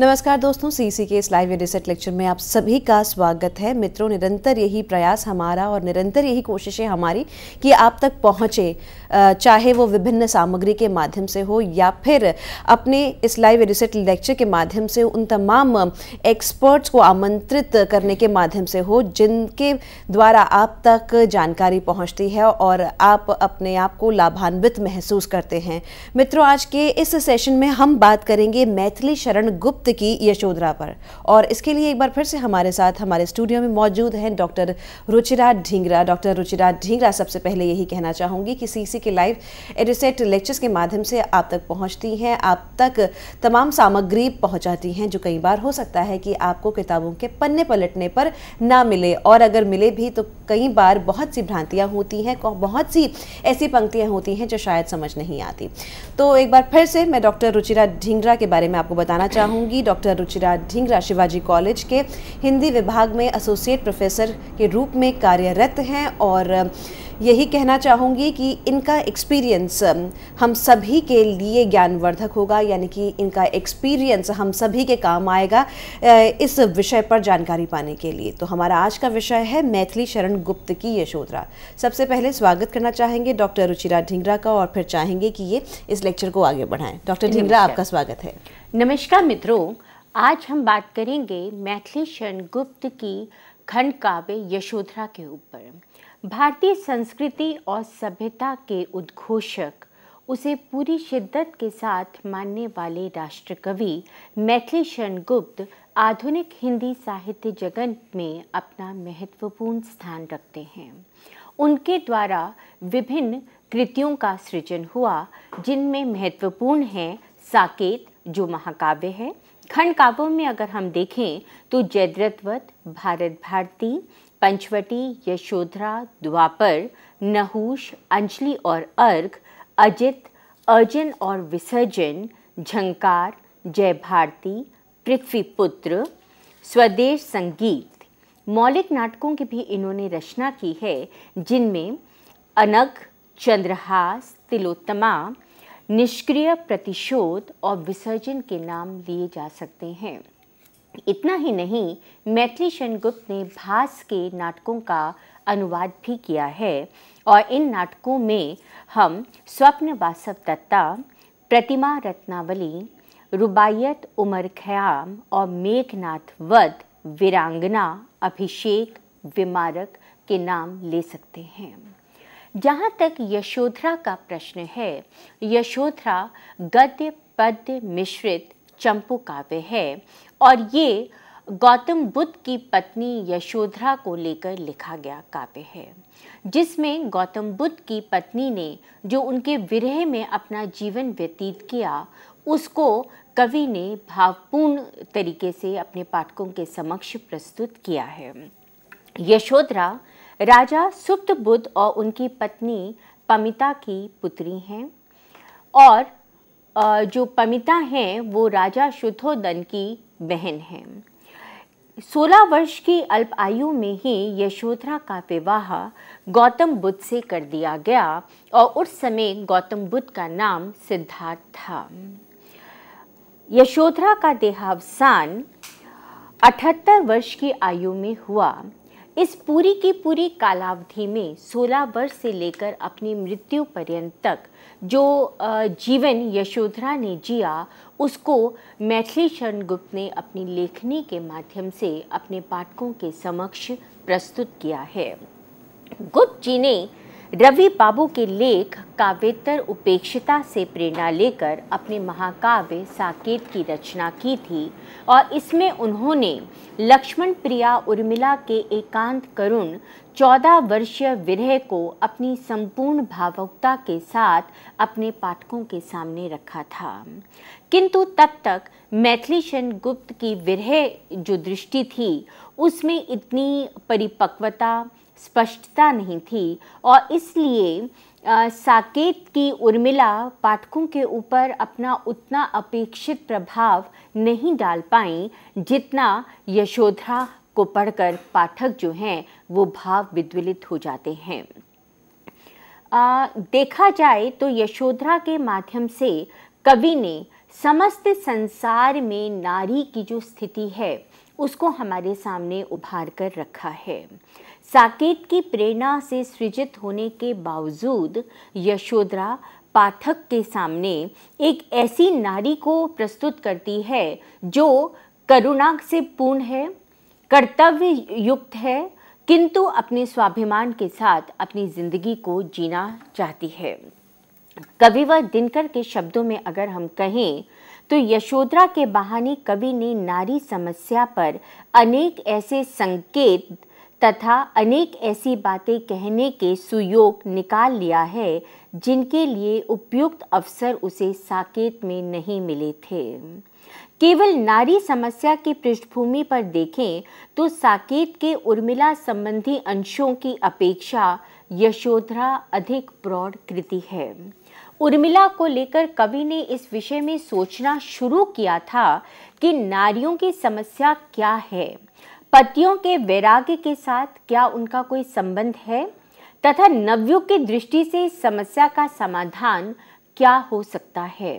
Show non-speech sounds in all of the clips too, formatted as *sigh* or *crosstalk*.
नमस्कार दोस्तों सीसी के इस लाइव डिसेट लेक्चर में आप सभी का स्वागत है मित्रों निरंतर यही प्रयास हमारा और निरंतर यही कोशिशें हमारी कि आप तक पहुंचे चाहे वो विभिन्न सामग्री के माध्यम से हो या फिर अपने इस लाइव डिसेट लेक्चर के माध्यम से उन तमाम एक्सपर्ट्स को आमंत्रित करने के माध्यम से हो जिनके द्वारा आप तक जानकारी पहुँचती है और आप अपने आप को लाभान्वित महसूस करते हैं मित्रों आज के इस सेशन में हम बात करेंगे मैथिली शरण गुप्त गुप्त की यशोधरा पर और इसके लिए एक बार फिर से हमारे साथ हमारे स्टूडियो में मौजूद हैं डॉक्टर रुचिरा ढींगरा डॉक्टर रुचिरा ढींगरा सबसे पहले यही कहना चाहूँगी कि सीसी के लाइव एडिसेट लेक्चर्स के माध्यम से आप तक पहुँचती हैं आप तक तमाम सामग्री पहुँचाती हैं जो कई बार हो सकता है कि आपको किताबों के पन्ने पलटने पर ना मिले और अगर मिले भी तो कई बार बहुत सी भ्रांतियाँ होती हैं बहुत सी ऐसी पंक्तियाँ होती हैं जो शायद समझ नहीं आती तो एक बार फिर से मैं डॉक्टर रुचिरा ढींगरा के बारे में आपको बताना चाहूँगी होगी डॉक्टर रुचिरा ढिंगरा शिवाजी कॉलेज के हिंदी विभाग में एसोसिएट प्रोफेसर के रूप में कार्यरत हैं और यही कहना चाहूँगी कि इनका एक्सपीरियंस हम सभी के लिए ज्ञानवर्धक होगा यानी कि इनका एक्सपीरियंस हम सभी के काम आएगा इस विषय पर जानकारी पाने के लिए तो हमारा आज का विषय है मैथिली शरण गुप्त की यशोधरा सबसे पहले स्वागत करना चाहेंगे डॉक्टर रुचिरा ढिंगरा का और फिर चाहेंगे कि ये इस लेक्चर को आगे बढ़ाएं डॉक्टर ढिंगरा आपका स्वागत है नमस्कार मित्रों आज हम बात करेंगे मैथिली शरण गुप्त की खंड काव्य यशोधरा के ऊपर भारतीय संस्कृति और सभ्यता के उद्घोषक उसे पूरी शिद्दत के साथ मानने वाले राष्ट्रकवि मैथिली शरण गुप्त आधुनिक हिंदी साहित्य जगत में अपना महत्वपूर्ण स्थान रखते हैं उनके द्वारा विभिन्न कृतियों का सृजन हुआ जिनमें महत्वपूर्ण हैं साकेत जो महाकाव्य है खंड काव्यों में अगर हम देखें तो जयद्रथवत भारत भारती पंचवटी यशोधरा द्वापर नहुष अंजलि और अर्घ अजित अर्जन और विसर्जन झंकार जय भारती पृथ्वी पुत्र स्वदेश संगीत मौलिक नाटकों की भी इन्होंने रचना की है जिनमें अनग चंद्रहास तिलोत्तमा निष्क्रिय प्रतिशोध और विसर्जन के नाम लिए जा सकते हैं इतना ही नहीं मैथिली शनगुप्त ने भास के नाटकों का अनुवाद भी किया है और इन नाटकों में हम स्वप्न वासव दत्ता प्रतिमा रत्नावली रुबायत उमर खयाम और मेघनाथ वध वीरांगना अभिषेक विमारक के नाम ले सकते हैं जहाँ तक यशोधरा का प्रश्न है यशोधरा गद्य पद्य मिश्रित चंपू काव्य है और ये गौतम बुद्ध की पत्नी यशोधरा को लेकर लिखा गया काव्य है जिसमें गौतम बुद्ध की पत्नी ने जो उनके विरह में अपना जीवन व्यतीत किया उसको कवि ने भावपूर्ण तरीके से अपने पाठकों के समक्ष प्रस्तुत किया है यशोधरा राजा सुप्त बुद्ध और उनकी पत्नी पमिता की पुत्री हैं और जो पमिता हैं वो राजा शुद्धोदन की बहन हैं सोलह वर्ष की अल्प आयु में ही यशोधरा का विवाह गौतम बुद्ध से कर दिया गया और उस समय गौतम बुद्ध का नाम सिद्धार्थ था यशोधरा का देहावसान अठहत्तर वर्ष की आयु में हुआ इस पूरी की पूरी कालावधि में 16 वर्ष से लेकर अपनी मृत्यु पर्यंत तक जो जीवन यशोधरा ने जिया उसको मैथिली शरण गुप्त ने अपनी लेखनी के माध्यम से अपने पाठकों के समक्ष प्रस्तुत किया है गुप्त जी ने रवि बाबू के लेख काव्यतर उपेक्षिता से प्रेरणा लेकर अपने महाकाव्य साकेत की रचना की थी और इसमें उन्होंने लक्ष्मण प्रिया उर्मिला के एकांत करुण चौदह वर्षीय विरह को अपनी संपूर्ण भावुकता के साथ अपने पाठकों के सामने रखा था किंतु तब तक मैथिली गुप्त की विरह जो दृष्टि थी उसमें इतनी परिपक्वता स्पष्टता नहीं थी और इसलिए साकेत की उर्मिला पाठकों के ऊपर अपना उतना अपेक्षित प्रभाव नहीं डाल पाई जितना यशोधरा को पढ़कर पाठक जो हैं वो भाव विद्वलित हो जाते हैं आ, देखा जाए तो यशोधरा के माध्यम से कवि ने समस्त संसार में नारी की जो स्थिति है उसको हमारे सामने उभार कर रखा है साकेत की प्रेरणा से सृजित होने के बावजूद यशोधरा पाठक के सामने एक ऐसी नारी को प्रस्तुत करती है जो करुणा से पूर्ण है कर्तव्य युक्त है किंतु अपने स्वाभिमान के साथ अपनी जिंदगी को जीना चाहती है कवि व दिनकर के शब्दों में अगर हम कहें तो यशोधरा के बहाने कवि ने नारी समस्या पर अनेक ऐसे संकेत तथा अनेक ऐसी बातें कहने के सुयोग निकाल लिया है जिनके लिए उपयुक्त अवसर उसे साकेत में नहीं मिले थे केवल नारी समस्या की पृष्ठभूमि पर देखें तो साकेत के उर्मिला संबंधी अंशों की अपेक्षा यशोधरा अधिक प्रौढ़ कृति है उर्मिला को लेकर कवि ने इस विषय में सोचना शुरू किया था कि नारियों की समस्या क्या है पतियों के वैराग्य के साथ क्या उनका कोई संबंध है तथा नवयुग की दृष्टि से इस समस्या का समाधान क्या हो सकता है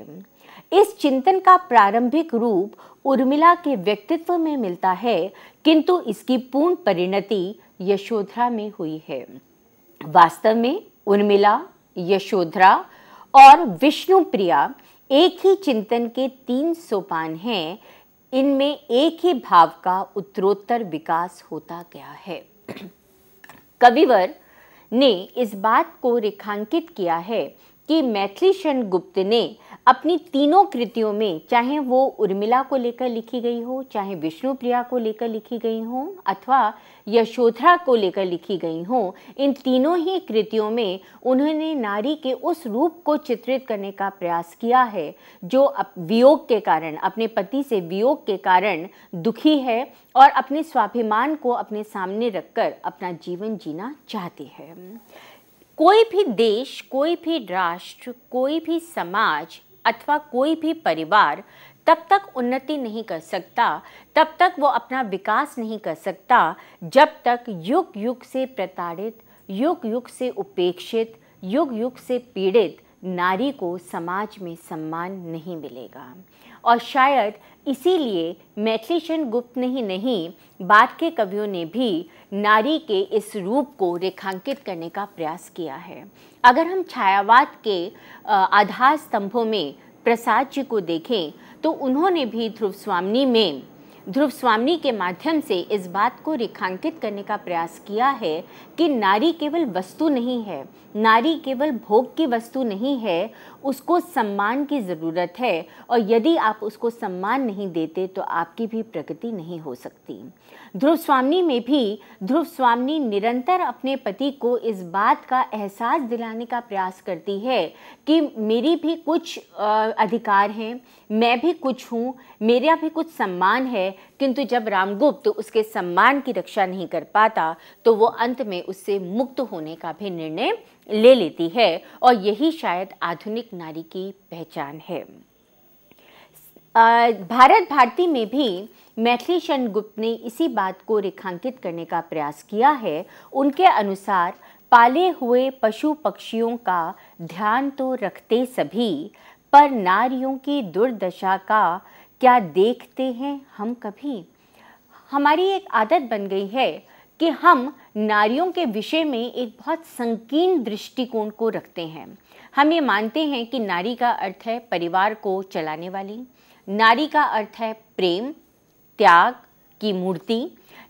इस चिंतन का प्रारंभिक रूप उर्मिला के व्यक्तित्व में मिलता है किंतु इसकी पूर्ण परिणति यशोधरा में हुई है वास्तव में उर्मिला यशोधरा और विष्णुप्रिया एक ही चिंतन के तीन सोपान हैं इनमें एक ही भाव का उत्तरोत्तर विकास होता गया है कविवर ने इस बात को रेखांकित किया है कि मैथिली शरण गुप्त ने अपनी तीनों कृतियों में चाहे वो उर्मिला को लेकर लिखी गई हो चाहे विष्णु प्रिया को लेकर लिखी गई हो अथवा यशोधरा को लेकर लिखी गई हों इन तीनों ही कृतियों में उन्होंने नारी के उस रूप को चित्रित करने का प्रयास किया है जो अप वियोग के कारण अपने पति से वियोग के कारण दुखी है और अपने स्वाभिमान को अपने सामने रखकर अपना जीवन जीना चाहती है कोई भी देश कोई भी राष्ट्र कोई भी समाज अथवा कोई भी परिवार तब तक उन्नति नहीं कर सकता तब तक वो अपना विकास नहीं कर सकता जब तक युग युग से प्रताड़ित युग युग से उपेक्षित युग युग से पीड़ित नारी को समाज में सम्मान नहीं मिलेगा और शायद इसीलिए मैथिली गुप्त ने ही नहीं बाद के कवियों ने भी नारी के इस रूप को रेखांकित करने का प्रयास किया है अगर हम छायावाद के आधार स्तंभों में प्रसाद जी को देखें तो उन्होंने भी ध्रुव स्वामी में ध्रुव स्वामी के माध्यम से इस बात को रेखांकित करने का प्रयास किया है कि नारी केवल वस्तु नहीं है नारी केवल भोग की वस्तु नहीं है उसको सम्मान की ज़रूरत है और यदि आप उसको सम्मान नहीं देते तो आपकी भी प्रगति नहीं हो सकती ध्रुव स्वामी में भी ध्रुव स्वामी निरंतर अपने पति को इस बात का एहसास दिलाने का प्रयास करती है कि मेरी भी कुछ अधिकार हैं मैं भी कुछ हूँ मेरा भी कुछ सम्मान है किंतु जब रामगुप्त उसके सम्मान की रक्षा नहीं कर पाता तो वो अंत में उससे मुक्त होने का भी निर्णय ले लेती है और यही शायद आधुनिक नारी की पहचान है भारत भारती में भी मैथिली चंद गुप्त ने इसी बात को रेखांकित करने का प्रयास किया है उनके अनुसार पाले हुए पशु पक्षियों का ध्यान तो रखते सभी पर नारियों की दुर्दशा का क्या देखते हैं हम कभी हमारी एक आदत बन गई है कि हम नारियों के विषय में एक बहुत संकीर्ण दृष्टिकोण को रखते हैं हम ये मानते हैं कि नारी का अर्थ है परिवार को चलाने वाली नारी का अर्थ है प्रेम त्याग की मूर्ति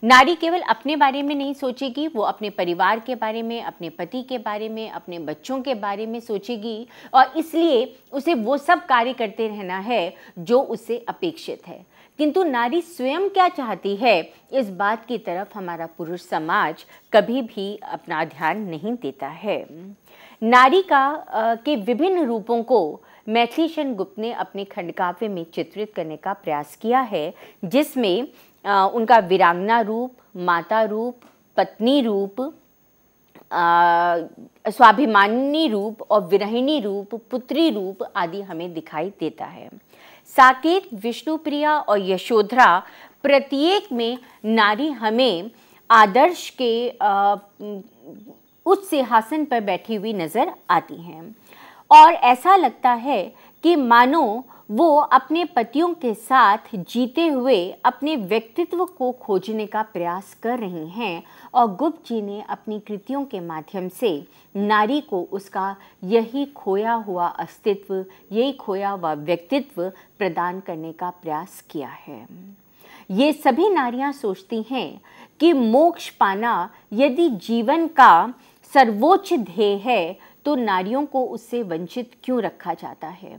नारी केवल अपने बारे में नहीं सोचेगी वो अपने परिवार के बारे में अपने पति के बारे में अपने बच्चों के बारे में सोचेगी और इसलिए उसे वो सब कार्य करते रहना है जो उससे अपेक्षित है किंतु नारी स्वयं क्या चाहती है इस बात की तरफ हमारा पुरुष समाज कभी भी अपना ध्यान नहीं देता है नारी का आ, के विभिन्न रूपों को मैथिली गुप्त ने अपने खंडकाव्य में चित्रित करने का प्रयास किया है जिसमें आ, उनका वीरांगना रूप माता रूप पत्नी रूप स्वाभिमानी रूप और विरहिणी रूप पुत्री रूप आदि हमें दिखाई देता है साकेत विष्णुप्रिया और यशोधरा प्रत्येक में नारी हमें आदर्श के उस सिंहासन पर बैठी हुई नज़र आती हैं और ऐसा लगता है कि मानो वो अपने पतियों के साथ जीते हुए अपने व्यक्तित्व को खोजने का प्रयास कर रही हैं और गुप्त जी ने अपनी कृतियों के माध्यम से नारी को उसका यही खोया हुआ अस्तित्व यही खोया हुआ व्यक्तित्व प्रदान करने का प्रयास किया है ये सभी नारियां सोचती हैं कि मोक्ष पाना यदि जीवन का सर्वोच्च ध्येय है तो नारियों को उससे वंचित क्यों रखा जाता है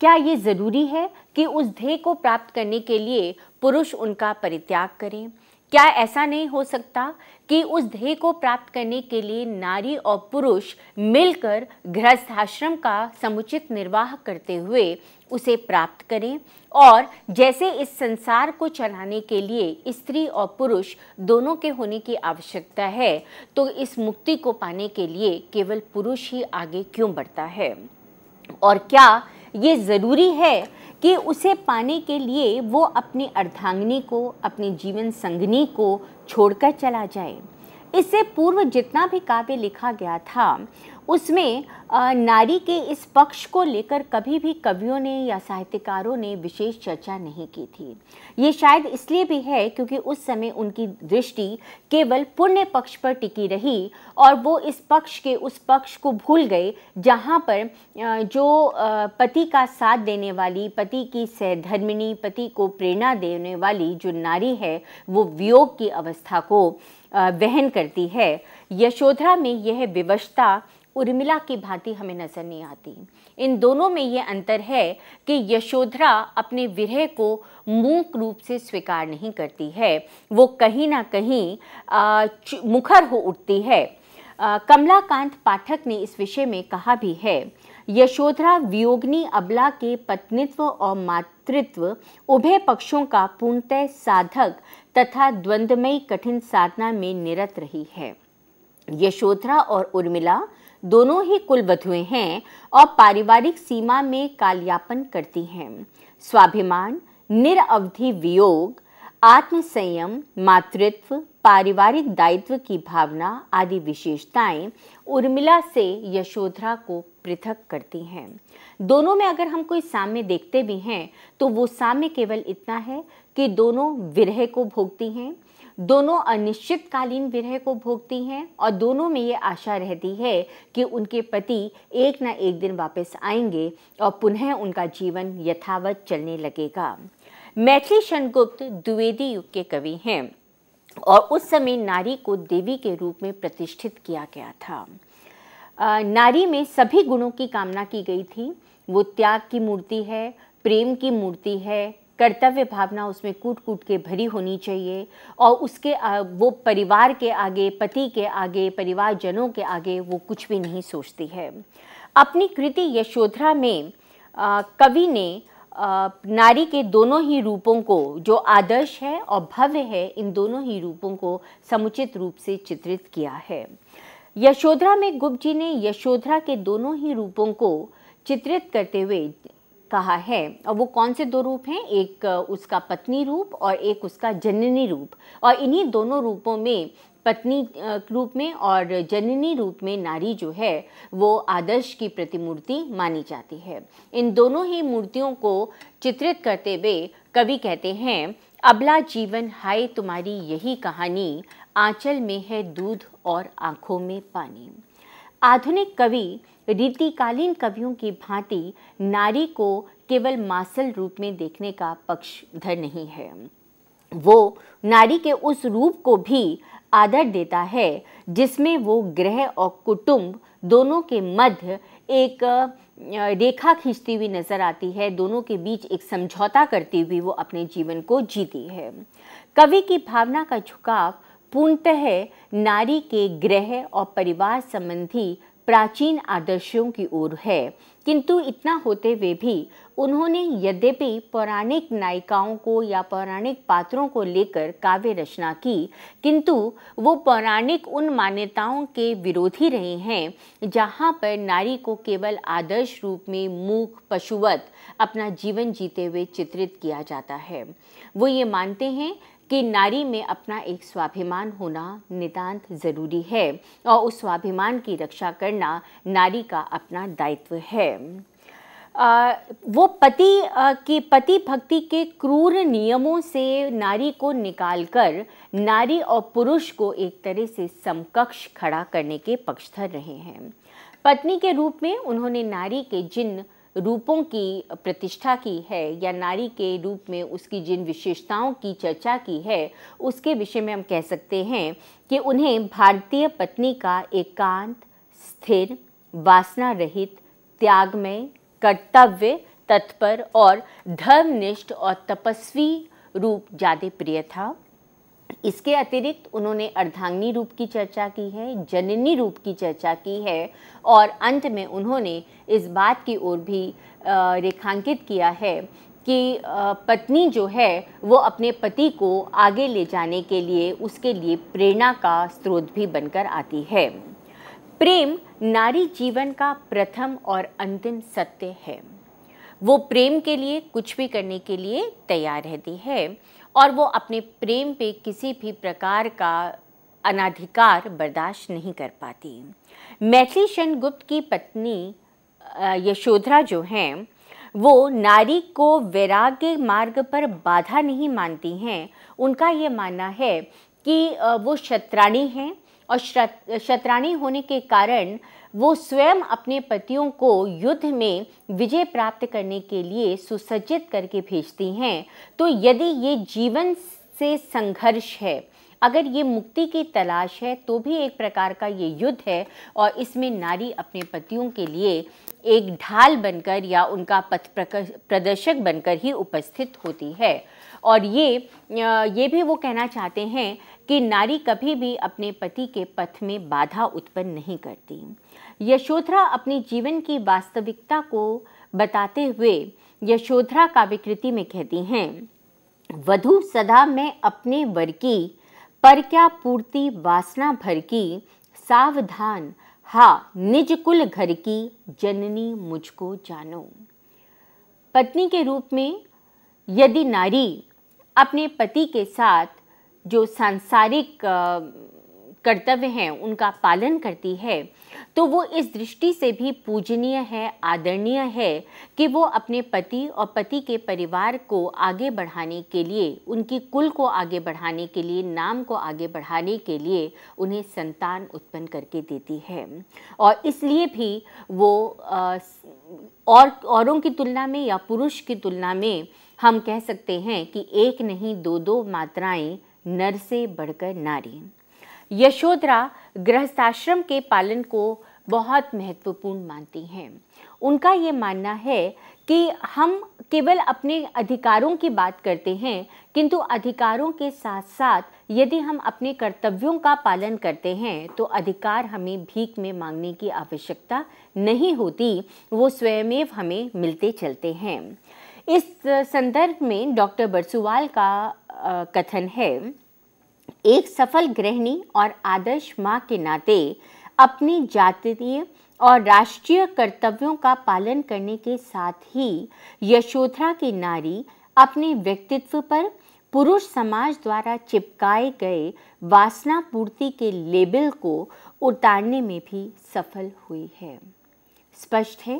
क्या ये ज़रूरी है कि उस ध्येय को प्राप्त करने के लिए पुरुष उनका परित्याग करें क्या ऐसा नहीं हो सकता कि उस ध्येय को प्राप्त करने के लिए नारी और पुरुष मिलकर गृहस्थ आश्रम का समुचित निर्वाह करते हुए उसे प्राप्त करें और जैसे इस संसार को चलाने के लिए स्त्री और पुरुष दोनों के होने की आवश्यकता है तो इस मुक्ति को पाने के लिए केवल पुरुष ही आगे क्यों बढ़ता है और क्या ये ज़रूरी है कि उसे पाने के लिए वो अपनी अर्धांगनी को अपनी जीवन संगनी को छोड़कर चला जाए इससे पूर्व जितना भी काव्य लिखा गया था उसमें नारी के इस पक्ष को लेकर कभी भी कवियों ने या साहित्यकारों ने विशेष चर्चा नहीं की थी ये शायद इसलिए भी है क्योंकि उस समय उनकी दृष्टि केवल पुण्य पक्ष पर टिकी रही और वो इस पक्ष के उस पक्ष को भूल गए जहाँ पर जो पति का साथ देने वाली पति की सहधर्मिणी पति को प्रेरणा देने वाली जो नारी है वो वियोग की अवस्था को वहन करती है यशोधरा में यह विवशता उर्मिला की भांति हमें नजर नहीं आती इन दोनों में ये अंतर है कि यशोधरा अपने विरह को मूक रूप से स्वीकार नहीं करती है वो कहीं ना कहीं मुखर हो उठती है कमलाकांत पाठक ने इस विषय में कहा भी है यशोधरा वियोगनी अबला के पत्नित्व और मातृत्व उभय पक्षों का पूर्णतः साधक तथा द्वंद्वमयी कठिन साधना में निरत रही है यशोधरा और उर्मिला दोनों ही कुल बधुए हैं और पारिवारिक सीमा में कालयापन करती हैं स्वाभिमान निरअवधि वियोग आत्मसंयम मातृत्व पारिवारिक दायित्व की भावना आदि विशेषताएं उर्मिला से यशोधरा को पृथक करती हैं दोनों में अगर हम कोई साम्य देखते भी हैं तो वो साम्य केवल इतना है कि दोनों विरह को भोगती हैं दोनों अनिश्चितकालीन विरह को भोगती हैं और दोनों में ये आशा रहती है कि उनके पति एक ना एक दिन वापस आएंगे और पुनः उनका जीवन यथावत चलने लगेगा मैथिली शनगुप्त द्विवेदी युग के कवि हैं और उस समय नारी को देवी के रूप में प्रतिष्ठित किया गया था नारी में सभी गुणों की कामना की गई थी वो त्याग की मूर्ति है प्रेम की मूर्ति है कर्तव्य भावना उसमें कूट कूट के भरी होनी चाहिए और उसके वो परिवार के आगे पति के आगे परिवारजनों के आगे वो कुछ भी नहीं सोचती है अपनी कृति यशोधरा में कवि ने नारी के दोनों ही रूपों को जो आदर्श है और भव्य है इन दोनों ही रूपों को समुचित रूप से चित्रित किया है यशोधरा में गुप्त जी ने यशोधरा के दोनों ही रूपों को चित्रित करते हुए कहा है और वो कौन से दो रूप हैं एक उसका पत्नी रूप और एक उसका जननी रूप और इन्हीं दोनों रूपों में पत्नी रूप में और जननी रूप में नारी जो है वो आदर्श की प्रतिमूर्ति मानी जाती है इन दोनों ही मूर्तियों को चित्रित करते हुए कवि कहते हैं अबला जीवन हाय तुम्हारी यही कहानी आंचल में है दूध और आंखों में पानी आधुनिक कवि रीतिकालीन कवियों की भांति नारी को केवल मासल रूप में देखने का पक्षधर नहीं है वो नारी के उस रूप को भी आदर देता है जिसमें वो ग्रह और कुटुंब दोनों के मध्य एक रेखा खींचती हुई नजर आती है दोनों के बीच एक समझौता करती हुई वो अपने जीवन को जीती है कवि की भावना का झुकाव पूर्णतः नारी के ग्रह और परिवार संबंधी प्राचीन आदर्शों की ओर है किंतु इतना होते हुए भी उन्होंने यद्यपि पौराणिक नायिकाओं को या पौराणिक पात्रों को लेकर काव्य रचना की किंतु वो पौराणिक उन मान्यताओं के विरोधी रहे हैं जहाँ पर नारी को केवल आदर्श रूप में मूक पशुवत अपना जीवन जीते हुए चित्रित किया जाता है वो ये मानते हैं कि नारी में अपना एक स्वाभिमान होना नितांत ज़रूरी है और उस स्वाभिमान की रक्षा करना नारी का अपना दायित्व है आ, वो पति की पति भक्ति के क्रूर नियमों से नारी को निकालकर नारी और पुरुष को एक तरह से समकक्ष खड़ा करने के पक्षधर रहे हैं पत्नी के रूप में उन्होंने नारी के जिन रूपों की प्रतिष्ठा की है या नारी के रूप में उसकी जिन विशेषताओं की चर्चा की है उसके विषय में हम कह सकते हैं कि उन्हें भारतीय पत्नी का एकांत स्थिर वासना रहित त्यागमय कर्तव्य तत्पर और धर्मनिष्ठ और तपस्वी रूप ज़्यादा प्रिय था इसके अतिरिक्त उन्होंने अर्धांगनी रूप की चर्चा की है जननी रूप की चर्चा की है और अंत में उन्होंने इस बात की ओर भी रेखांकित किया है कि पत्नी जो है वो अपने पति को आगे ले जाने के लिए उसके लिए प्रेरणा का स्रोत भी बनकर आती है प्रेम नारी जीवन का प्रथम और अंतिम सत्य है वो प्रेम के लिए कुछ भी करने के लिए तैयार रहती है और वो अपने प्रेम पे किसी भी प्रकार का अनाधिकार बर्दाश्त नहीं कर पाती मैथिली सेनगुप्त की पत्नी यशोधरा जो हैं वो नारी को वैराग्य मार्ग पर बाधा नहीं मानती हैं उनका ये मानना है कि वो शत्राणी हैं और शत्राणी होने के कारण वो स्वयं अपने पतियों को युद्ध में विजय प्राप्त करने के लिए सुसज्जित करके भेजती हैं तो यदि ये जीवन से संघर्ष है अगर ये मुक्ति की तलाश है तो भी एक प्रकार का ये युद्ध है और इसमें नारी अपने पतियों के लिए एक ढाल बनकर या उनका पथ प्रदर्शक बनकर ही उपस्थित होती है और ये ये भी वो कहना चाहते हैं कि नारी कभी भी अपने पति के पथ में बाधा उत्पन्न नहीं करती यशोधरा अपने जीवन की वास्तविकता को बताते हुए यशोधरा काव्यकृति में कहती हैं वधु सदा मैं अपने वर की पर क्या पूर्ति वासना भर की सावधान हा निज कुल घर की जननी मुझको जानो पत्नी के रूप में यदि नारी अपने पति के साथ जो सांसारिक कर्तव्य हैं उनका पालन करती है तो वो इस दृष्टि से भी पूजनीय है आदरणीय है कि वो अपने पति और पति के परिवार को आगे बढ़ाने के लिए उनकी कुल को आगे बढ़ाने के लिए नाम को आगे बढ़ाने के लिए उन्हें संतान उत्पन्न करके देती है और इसलिए भी वो और औरों की तुलना में या पुरुष की तुलना में हम कह सकते हैं कि एक नहीं दो दो मात्राएं नर से बढ़कर नारी यशोधरा गृहस्थाश्रम के पालन को बहुत महत्वपूर्ण मानती हैं उनका ये मानना है कि हम केवल अपने अधिकारों की बात करते हैं किंतु अधिकारों के साथ साथ यदि हम अपने कर्तव्यों का पालन करते हैं तो अधिकार हमें भीख में मांगने की आवश्यकता नहीं होती वो स्वयमेव हमें मिलते चलते हैं इस संदर्भ में डॉक्टर बरसुवाल का कथन है एक सफल गृहिणी और आदर्श माँ के नाते अपने जातीय और राष्ट्रीय कर्तव्यों का पालन करने के साथ ही यशोधरा की नारी अपने व्यक्तित्व पर पुरुष समाज द्वारा चिपकाए गए वासना पूर्ति के लेबल को उतारने में भी सफल हुई है स्पष्ट है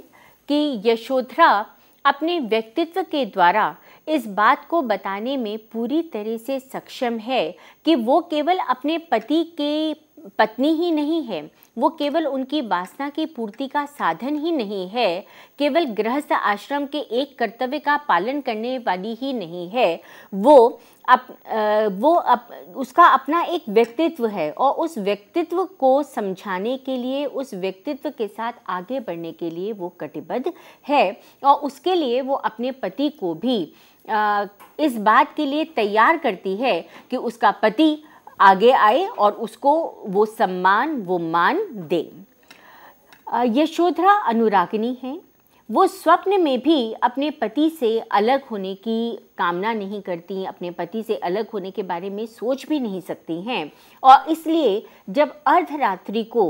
कि यशोधरा अपने व्यक्तित्व के द्वारा इस बात को बताने में पूरी तरह से सक्षम है कि वो केवल अपने पति के पत्नी ही नहीं है वो केवल उनकी वासना की पूर्ति का साधन ही नहीं है केवल गृहस्थ आश्रम के एक कर्तव्य का पालन करने वाली ही नहीं है वो अप, वो अप, उसका अपना एक व्यक्तित्व है और उस व्यक्तित्व को समझाने के लिए उस व्यक्तित्व के साथ आगे बढ़ने के लिए वो कटिबद्ध है और उसके लिए वो अपने पति को भी इस बात के लिए तैयार करती है कि उसका पति आगे आए और उसको वो सम्मान वो मान दे यशोधरा अनुरागिनी है वो स्वप्न में भी अपने पति से अलग होने की कामना नहीं करती अपने पति से अलग होने के बारे में सोच भी नहीं सकती हैं और इसलिए जब अर्धरात्रि को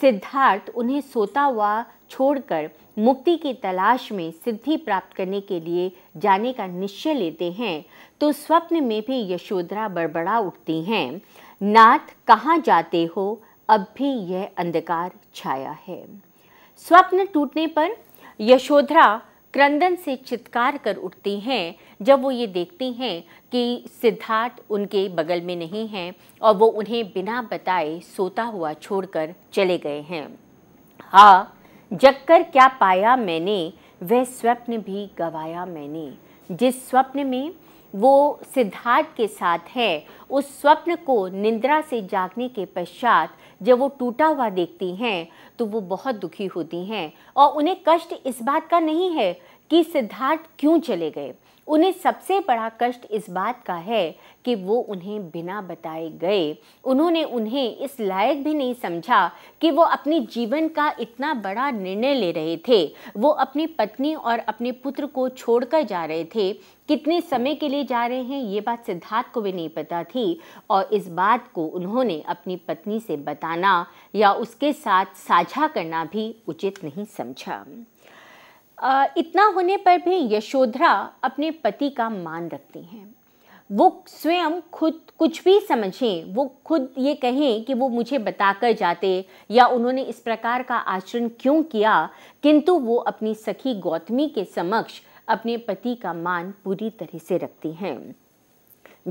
सिद्धार्थ उन्हें सोता हुआ छोड़कर मुक्ति की तलाश में सिद्धि प्राप्त करने के लिए जाने का निश्चय लेते हैं तो स्वप्न में भी यशोधरा बड़बड़ा उठती हैं नाथ कहाँ जाते हो अब भी यह अंधकार छाया है स्वप्न टूटने पर यशोधरा क्रंदन से चित्कार कर उठती हैं जब वो ये देखती हैं कि सिद्धार्थ उनके बगल में नहीं है और वो उन्हें बिना बताए सोता हुआ छोड़कर चले गए हैं हाँ जग कर क्या पाया मैंने वह स्वप्न भी गवाया मैंने जिस स्वप्न में वो सिद्धार्थ के साथ है उस स्वप्न को निंद्रा से जागने के पश्चात जब वो टूटा हुआ देखती हैं तो वो बहुत दुखी होती हैं और उन्हें कष्ट इस बात का नहीं है कि सिद्धार्थ क्यों चले गए उन्हें सबसे बड़ा कष्ट इस बात का है कि वो उन्हें बिना बताए गए उन्होंने उन्हें इस लायक भी नहीं समझा कि वो अपने जीवन का इतना बड़ा निर्णय ले रहे थे वो अपनी पत्नी और अपने पुत्र को छोड़कर जा रहे थे कितने समय के लिए जा रहे हैं ये बात सिद्धार्थ को भी नहीं पता थी और इस बात को उन्होंने अपनी पत्नी से बताना या उसके साथ साझा करना भी उचित नहीं समझा इतना होने पर भी यशोधरा अपने पति का मान रखती हैं वो स्वयं खुद कुछ भी समझें वो खुद ये कहें कि वो मुझे बताकर जाते या उन्होंने इस प्रकार का आचरण क्यों किया किंतु वो अपनी सखी गौतमी के समक्ष अपने पति का मान पूरी तरह से रखती हैं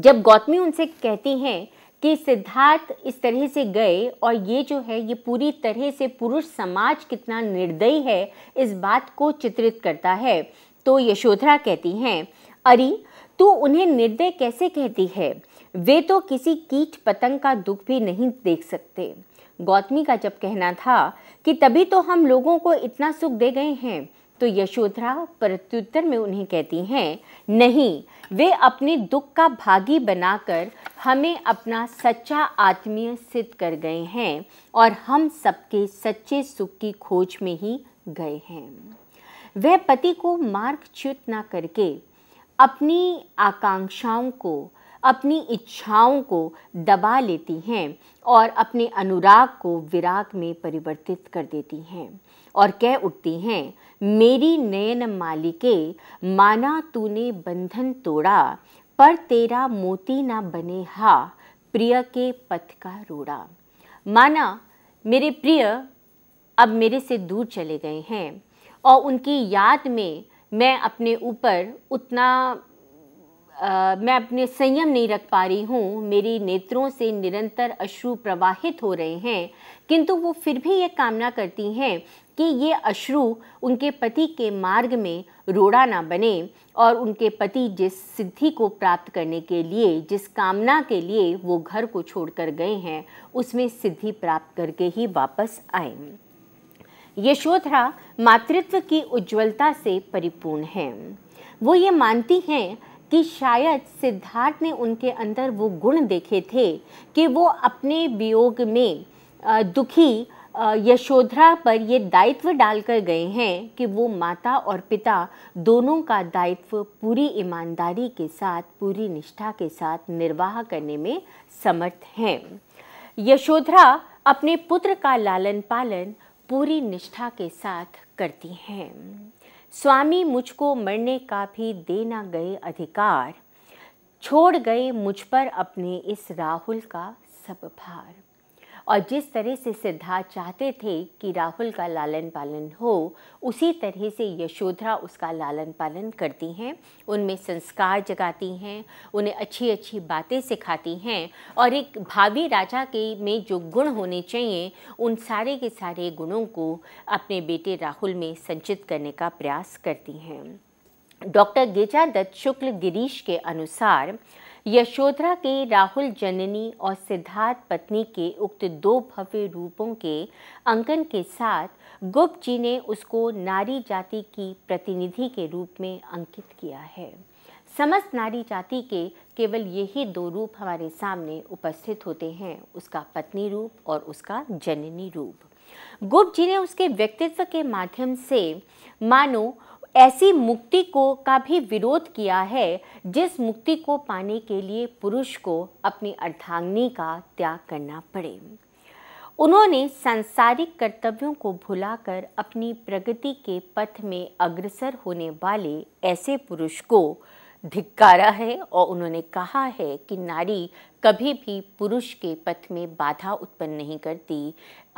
जब गौतमी उनसे कहती हैं कि सिद्धार्थ इस तरह से गए और ये जो है ये पूरी तरह से पुरुष समाज कितना निर्दयी है इस बात को चित्रित करता है तो यशोधरा कहती हैं अरे तू उन्हें निर्दय कैसे कहती है वे तो किसी कीट पतंग का दुख भी नहीं देख सकते गौतमी का जब कहना था कि तभी तो हम लोगों को इतना सुख दे गए हैं तो यशोधरा प्रत्युत्तर में उन्हें कहती हैं नहीं वे अपने दुख का भागी बनाकर हमें अपना सच्चा आत्मीय सिद्ध कर गए हैं और हम सबके सच्चे सुख की खोज में ही गए हैं वह पति को मार्गच्युत ना करके अपनी आकांक्षाओं को अपनी इच्छाओं को दबा लेती हैं और अपने अनुराग को विराग में परिवर्तित कर देती हैं और कह उठती हैं मेरी नयन मालिके माना तूने बंधन तोड़ा पर तेरा मोती ना बने हा प्रिय के पथ का रोड़ा माना मेरे प्रिय अब मेरे से दूर चले गए हैं और उनकी याद में मैं अपने ऊपर उतना आ, मैं अपने संयम नहीं रख पा रही हूँ मेरी नेत्रों से निरंतर अश्रु प्रवाहित हो रहे हैं किंतु वो फिर भी ये कामना करती हैं कि ये अश्रु उनके पति के मार्ग में रोड़ा ना बने और उनके पति जिस सिद्धि को प्राप्त करने के लिए जिस कामना के लिए वो घर को छोड़कर गए हैं उसमें सिद्धि प्राप्त करके ही वापस आए यशोधरा मातृत्व की उज्ज्वलता से परिपूर्ण हैं वो ये मानती हैं कि शायद सिद्धार्थ ने उनके अंदर वो गुण देखे थे कि वो अपने वियोग में दुखी यशोधरा पर ये दायित्व डालकर गए हैं कि वो माता और पिता दोनों का दायित्व पूरी ईमानदारी के साथ पूरी निष्ठा के साथ निर्वाह करने में समर्थ हैं यशोधरा अपने पुत्र का लालन पालन पूरी निष्ठा के साथ करती हैं स्वामी मुझको मरने का भी दे ना गए अधिकार छोड़ गए मुझ पर अपने इस राहुल का सब भार और जिस तरह से सिद्धार्थ चाहते थे कि राहुल का लालन पालन हो उसी तरह से यशोधरा उसका लालन पालन करती हैं उनमें संस्कार जगाती हैं उन्हें अच्छी अच्छी बातें सिखाती हैं और एक भावी राजा के में जो गुण होने चाहिए उन सारे के सारे गुणों को अपने बेटे राहुल में संचित करने का प्रयास करती हैं डॉक्टर गेजा दत्त शुक्ल गिरीश के अनुसार यशोधरा के राहुल जननी और सिद्धार्थ पत्नी के उक्त दो भव्य रूपों के अंकन के साथ गुप्त जी ने उसको नारी जाति की प्रतिनिधि के रूप में अंकित किया है समस्त नारी जाति के केवल यही दो रूप हमारे सामने उपस्थित होते हैं उसका पत्नी रूप और उसका जननी रूप गुप्त जी ने उसके व्यक्तित्व के माध्यम से मानो ऐसी मुक्ति को का भी विरोध किया है जिस मुक्ति को पाने के लिए पुरुष को अपनी अर्धांगनी का त्याग करना पड़े उन्होंने सांसारिक कर्तव्यों को भुलाकर अपनी प्रगति के पथ में अग्रसर होने वाले ऐसे पुरुष को धिक्कारा है और उन्होंने कहा है कि नारी कभी भी पुरुष के पथ में बाधा उत्पन्न नहीं करती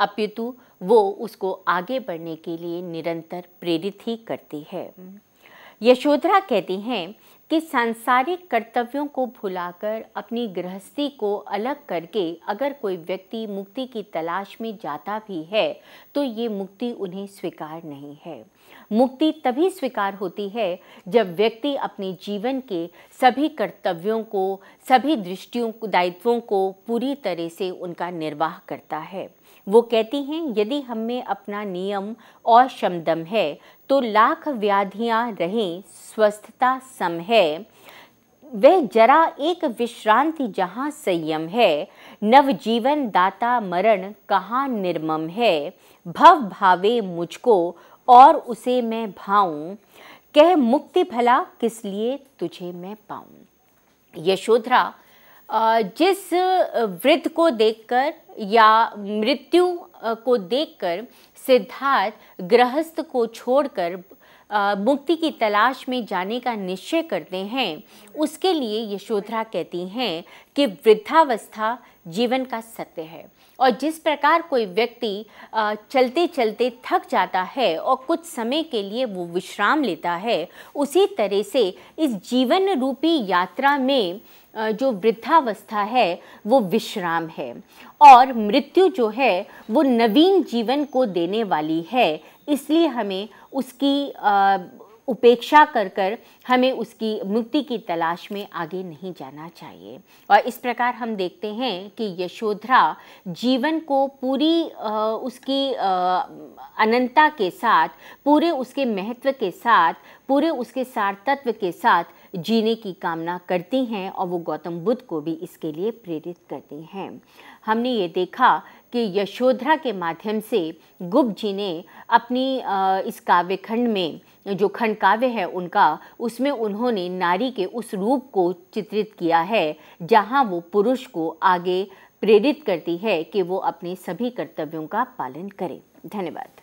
अपितु वो उसको आगे बढ़ने के लिए निरंतर प्रेरित ही करती है यशोधरा कहती हैं कि सांसारिक कर्तव्यों को भुलाकर अपनी गृहस्थी को अलग करके अगर कोई व्यक्ति मुक्ति की तलाश में जाता भी है तो ये मुक्ति उन्हें स्वीकार नहीं है मुक्ति तभी स्वीकार होती है जब व्यक्ति अपने जीवन के सभी कर्तव्यों को सभी दृष्टियों दायित्वों को पूरी तरह से उनका निर्वाह करता है वो कहती हैं यदि हम में अपना नियम और शमदम है तो लाख व्याधियां रहें स्वस्थता सम है वह जरा एक विश्रांति जहाँ संयम है नवजीवन दाता मरण कहाँ निर्मम है भव भावे मुझको और उसे मैं भाऊं कह मुक्ति भला किस लिए तुझे मैं पाऊं यशोधरा जिस वृद्ध को देखकर या मृत्यु को देखकर सिद्धार्थ गृहस्थ को छोड़कर मुक्ति की तलाश में जाने का निश्चय करते हैं उसके लिए यशोधरा कहती हैं कि वृद्धावस्था जीवन का सत्य है और जिस प्रकार कोई व्यक्ति चलते चलते थक जाता है और कुछ समय के लिए वो विश्राम लेता है उसी तरह से इस जीवन रूपी यात्रा में जो वृद्धावस्था है वो विश्राम है और मृत्यु जो है वो नवीन जीवन को देने वाली है इसलिए हमें उसकी उपेक्षा कर कर हमें उसकी मुक्ति की तलाश में आगे नहीं जाना चाहिए और इस प्रकार हम देखते हैं कि यशोधरा जीवन को पूरी उसकी अनंतता के साथ पूरे उसके महत्व के साथ पूरे उसके सार्थत्व के साथ जीने की कामना करती हैं और वो गौतम बुद्ध को भी इसके लिए प्रेरित करती हैं हमने ये देखा कि यशोधरा के माध्यम से गुप्त जी ने अपनी इस काव्य खंड में जो खंड काव्य है उनका उसमें उन्होंने नारी के उस रूप को चित्रित किया है जहाँ वो पुरुष को आगे प्रेरित करती है कि वो अपने सभी कर्तव्यों का पालन करें धन्यवाद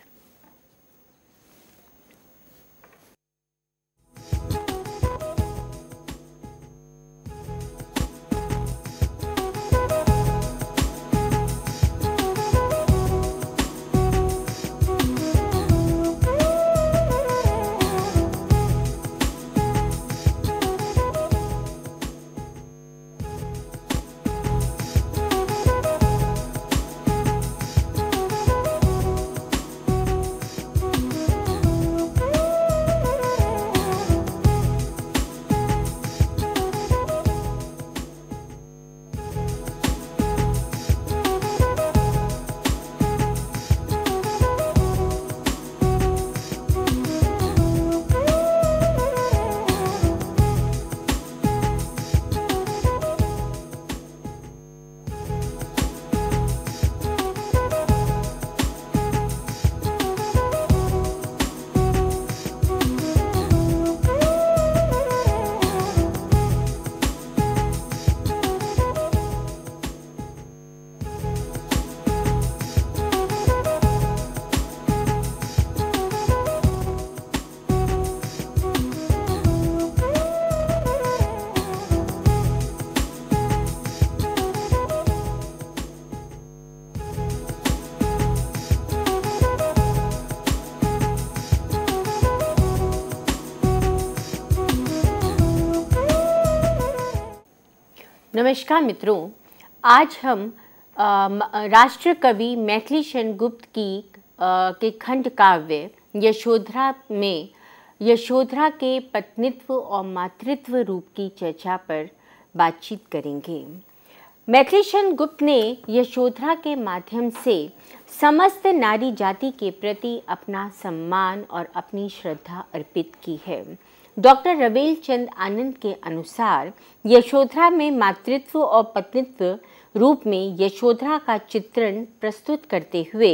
नमस्कार मित्रों आज हम राष्ट्र कवि मैथिली सेन गुप्त की आ, के खंड काव्य यशोधरा में यशोधरा के पत्नित्व और मातृत्व रूप की चर्चा पर बातचीत करेंगे मैथिली सेन गुप्त ने यशोधरा के माध्यम से समस्त नारी जाति के प्रति अपना सम्मान और अपनी श्रद्धा अर्पित की है डॉक्टर रवेल चंद आनंद के अनुसार यशोधरा में मातृत्व और पत्नित्व रूप में यशोधरा का चित्रण प्रस्तुत करते हुए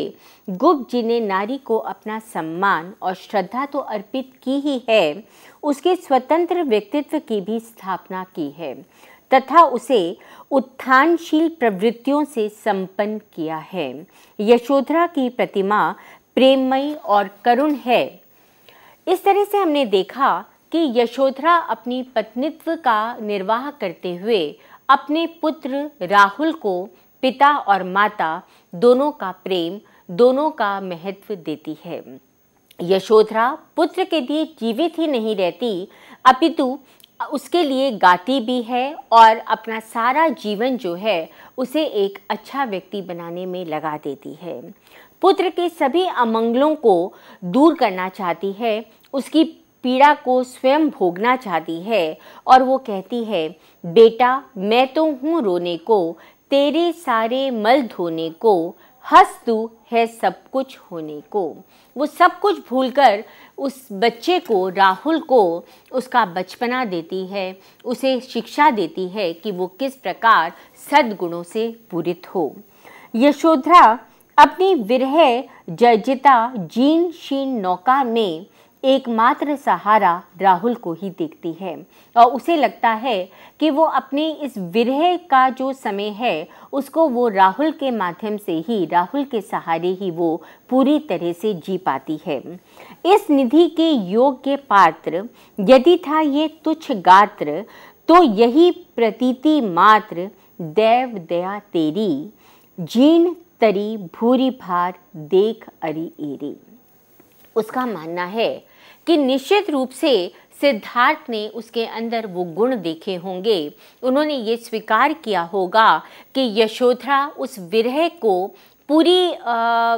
गुप्त जी ने नारी को अपना सम्मान और श्रद्धा तो अर्पित की ही है उसके स्वतंत्र व्यक्तित्व की भी स्थापना की है तथा उसे उत्थानशील प्रवृत्तियों से संपन्न किया है यशोधरा की प्रतिमा प्रेममयी और करुण है इस तरह से हमने देखा कि यशोधरा अपनी पत्नित्व का निर्वाह करते हुए अपने पुत्र राहुल को पिता और माता दोनों का प्रेम दोनों का महत्व देती है यशोधरा पुत्र के लिए जीवित ही नहीं रहती अपितु उसके लिए गाती भी है और अपना सारा जीवन जो है उसे एक अच्छा व्यक्ति बनाने में लगा देती है पुत्र के सभी अमंगलों को दूर करना चाहती है उसकी पीड़ा को स्वयं भोगना चाहती है और वो कहती है बेटा मैं तो हूँ रोने को तेरे सारे मल धोने को हंस तू है सब कुछ होने को वो सब कुछ भूलकर उस बच्चे को राहुल को उसका बचपना देती है उसे शिक्षा देती है कि वो किस प्रकार सद्गुणों से पूरित हो यशोधरा अपनी विरह जर्जिता जीन शीन नौका में एकमात्र सहारा राहुल को ही देखती है और उसे लगता है कि वो अपने इस विरह का जो समय है उसको वो राहुल के माध्यम से ही राहुल के सहारे ही वो पूरी तरह से जी पाती है इस निधि के योग्य पात्र यदि था ये तुच्छ गात्र तो यही प्रतीति मात्र देव दया तेरी जीन तरी भूरी भार देख अरी एरी उसका मानना है कि निश्चित रूप से सिद्धार्थ ने उसके अंदर वो गुण देखे होंगे उन्होंने ये स्वीकार किया होगा कि यशोधरा उस विरह को पूरी आ,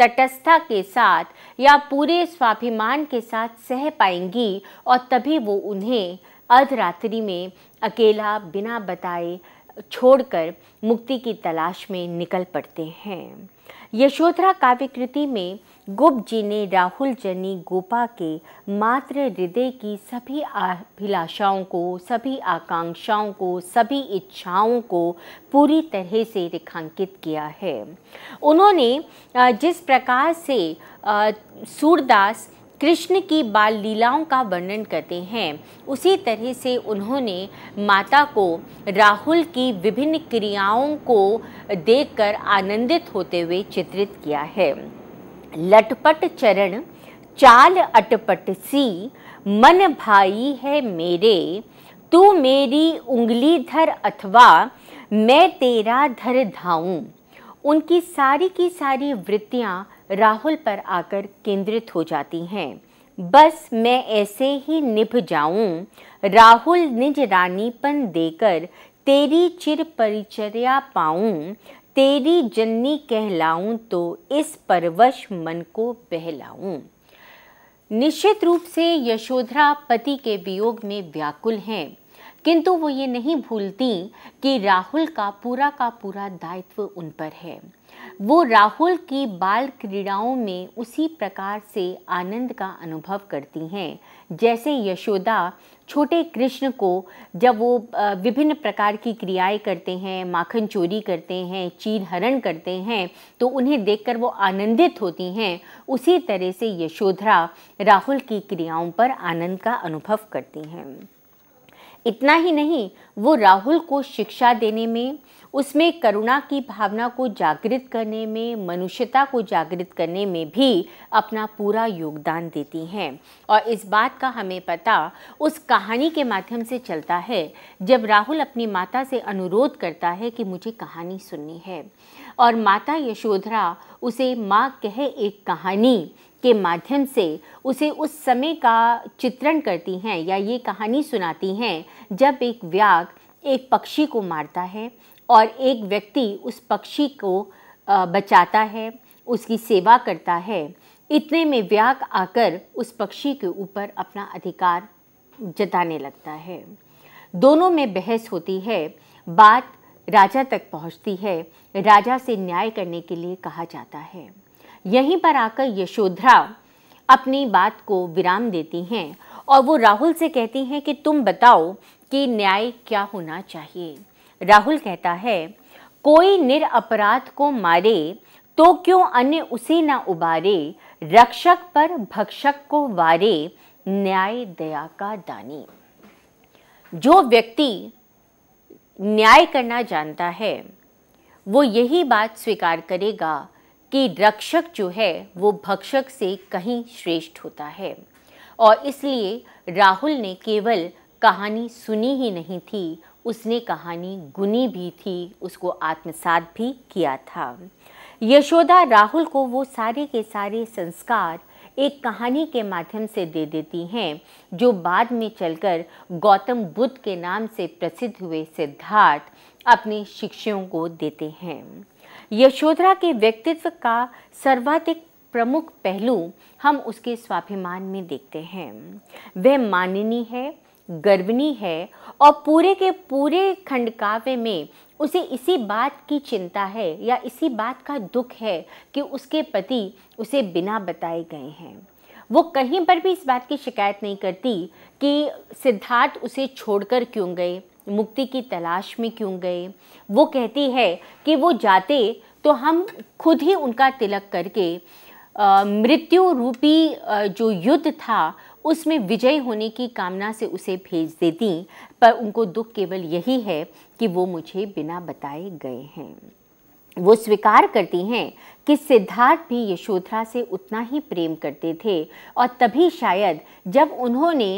के साथ या पूरे स्वाभिमान के साथ सह पाएंगी और तभी वो उन्हें अर्धरात्रि में अकेला बिना बताए छोड़कर मुक्ति की तलाश में निकल पड़ते हैं यशोधरा काव्य कृति में गुप्त जी ने राहुल जनी गोपा के मात्र हृदय की सभी अभिलाषाओं को सभी आकांक्षाओं को सभी इच्छाओं को पूरी तरह से रेखांकित किया है उन्होंने जिस प्रकार से सूरदास कृष्ण की बाल लीलाओं का वर्णन करते हैं उसी तरह से उन्होंने माता को राहुल की विभिन्न क्रियाओं को देखकर आनंदित होते हुए चित्रित किया है लटपट चरण चाल अटपट सी मन भाई है मेरे तू मेरी उंगली धर अथवा मैं तेरा धर धाऊं उनकी सारी की सारी वृत्तियां राहुल पर आकर केंद्रित हो जाती हैं बस मैं ऐसे ही निभ जाऊं राहुल निज रानीपन देकर तेरी चिर परिचर्या पाऊं तेरी जननी कहलाऊं तो इस परवश मन को बहलाऊं निश्चित रूप से यशोधरा पति के वियोग में व्याकुल हैं किंतु वो ये नहीं भूलती कि राहुल का पूरा का पूरा दायित्व उन पर है वो राहुल की बाल क्रीड़ाओं में उसी प्रकार से आनंद का अनुभव करती हैं जैसे यशोदा छोटे कृष्ण को जब वो विभिन्न प्रकार की क्रियाएं करते हैं माखन चोरी करते हैं चीर हरण करते हैं तो उन्हें देखकर वो आनंदित होती हैं उसी तरह से यशोधरा राहुल की क्रियाओं पर आनंद का अनुभव करती हैं इतना ही नहीं वो राहुल को शिक्षा देने में उसमें करुणा की भावना को जागृत करने में मनुष्यता को जागृत करने में भी अपना पूरा योगदान देती हैं और इस बात का हमें पता उस कहानी के माध्यम से चलता है जब राहुल अपनी माता से अनुरोध करता है कि मुझे कहानी सुननी है और माता यशोधरा उसे माँ कहे एक कहानी के माध्यम से उसे उस समय का चित्रण करती हैं या ये कहानी सुनाती हैं जब एक व्याग एक पक्षी को मारता है और एक व्यक्ति उस पक्षी को बचाता है उसकी सेवा करता है इतने में व्याक आकर उस पक्षी के ऊपर अपना अधिकार जताने लगता है दोनों में बहस होती है बात राजा तक पहुंचती है राजा से न्याय करने के लिए कहा जाता है यहीं पर आकर यशोधरा अपनी बात को विराम देती हैं और वो राहुल से कहती हैं कि तुम बताओ कि न्याय क्या होना चाहिए राहुल कहता है कोई निरअपराध को मारे तो क्यों अन्य उसे न उबारे रक्षक पर भक्षक को वारे न्याय दया का दानी जो व्यक्ति न्याय करना जानता है वो यही बात स्वीकार करेगा कि रक्षक जो है वो भक्षक से कहीं श्रेष्ठ होता है और इसलिए राहुल ने केवल कहानी सुनी ही नहीं थी उसने कहानी गुनी भी थी उसको आत्मसात भी किया था यशोदा राहुल को वो सारे के सारे संस्कार एक कहानी के माध्यम से दे देती हैं जो बाद में चलकर गौतम बुद्ध के नाम से प्रसिद्ध हुए सिद्धार्थ अपने शिष्यों को देते हैं यशोधरा के व्यक्तित्व का सर्वाधिक प्रमुख पहलू हम उसके स्वाभिमान में देखते हैं वह माननी है गर्भिणी है और पूरे के पूरे खंड काव्य में उसे इसी बात की चिंता है या इसी बात का दुख है कि उसके पति उसे बिना बताए गए हैं वो कहीं पर भी इस बात की शिकायत नहीं करती कि सिद्धार्थ उसे छोड़कर क्यों गए मुक्ति की तलाश में क्यों गए वो कहती है कि वो जाते तो हम खुद ही उनका तिलक करके मृत्यु रूपी जो युद्ध था उसमें विजय होने की कामना से उसे भेज देती पर उनको दुख केवल यही है कि वो मुझे बिना बताए गए हैं वो स्वीकार करती हैं कि सिद्धार्थ भी यशोधरा से उतना ही प्रेम करते थे और तभी शायद जब उन्होंने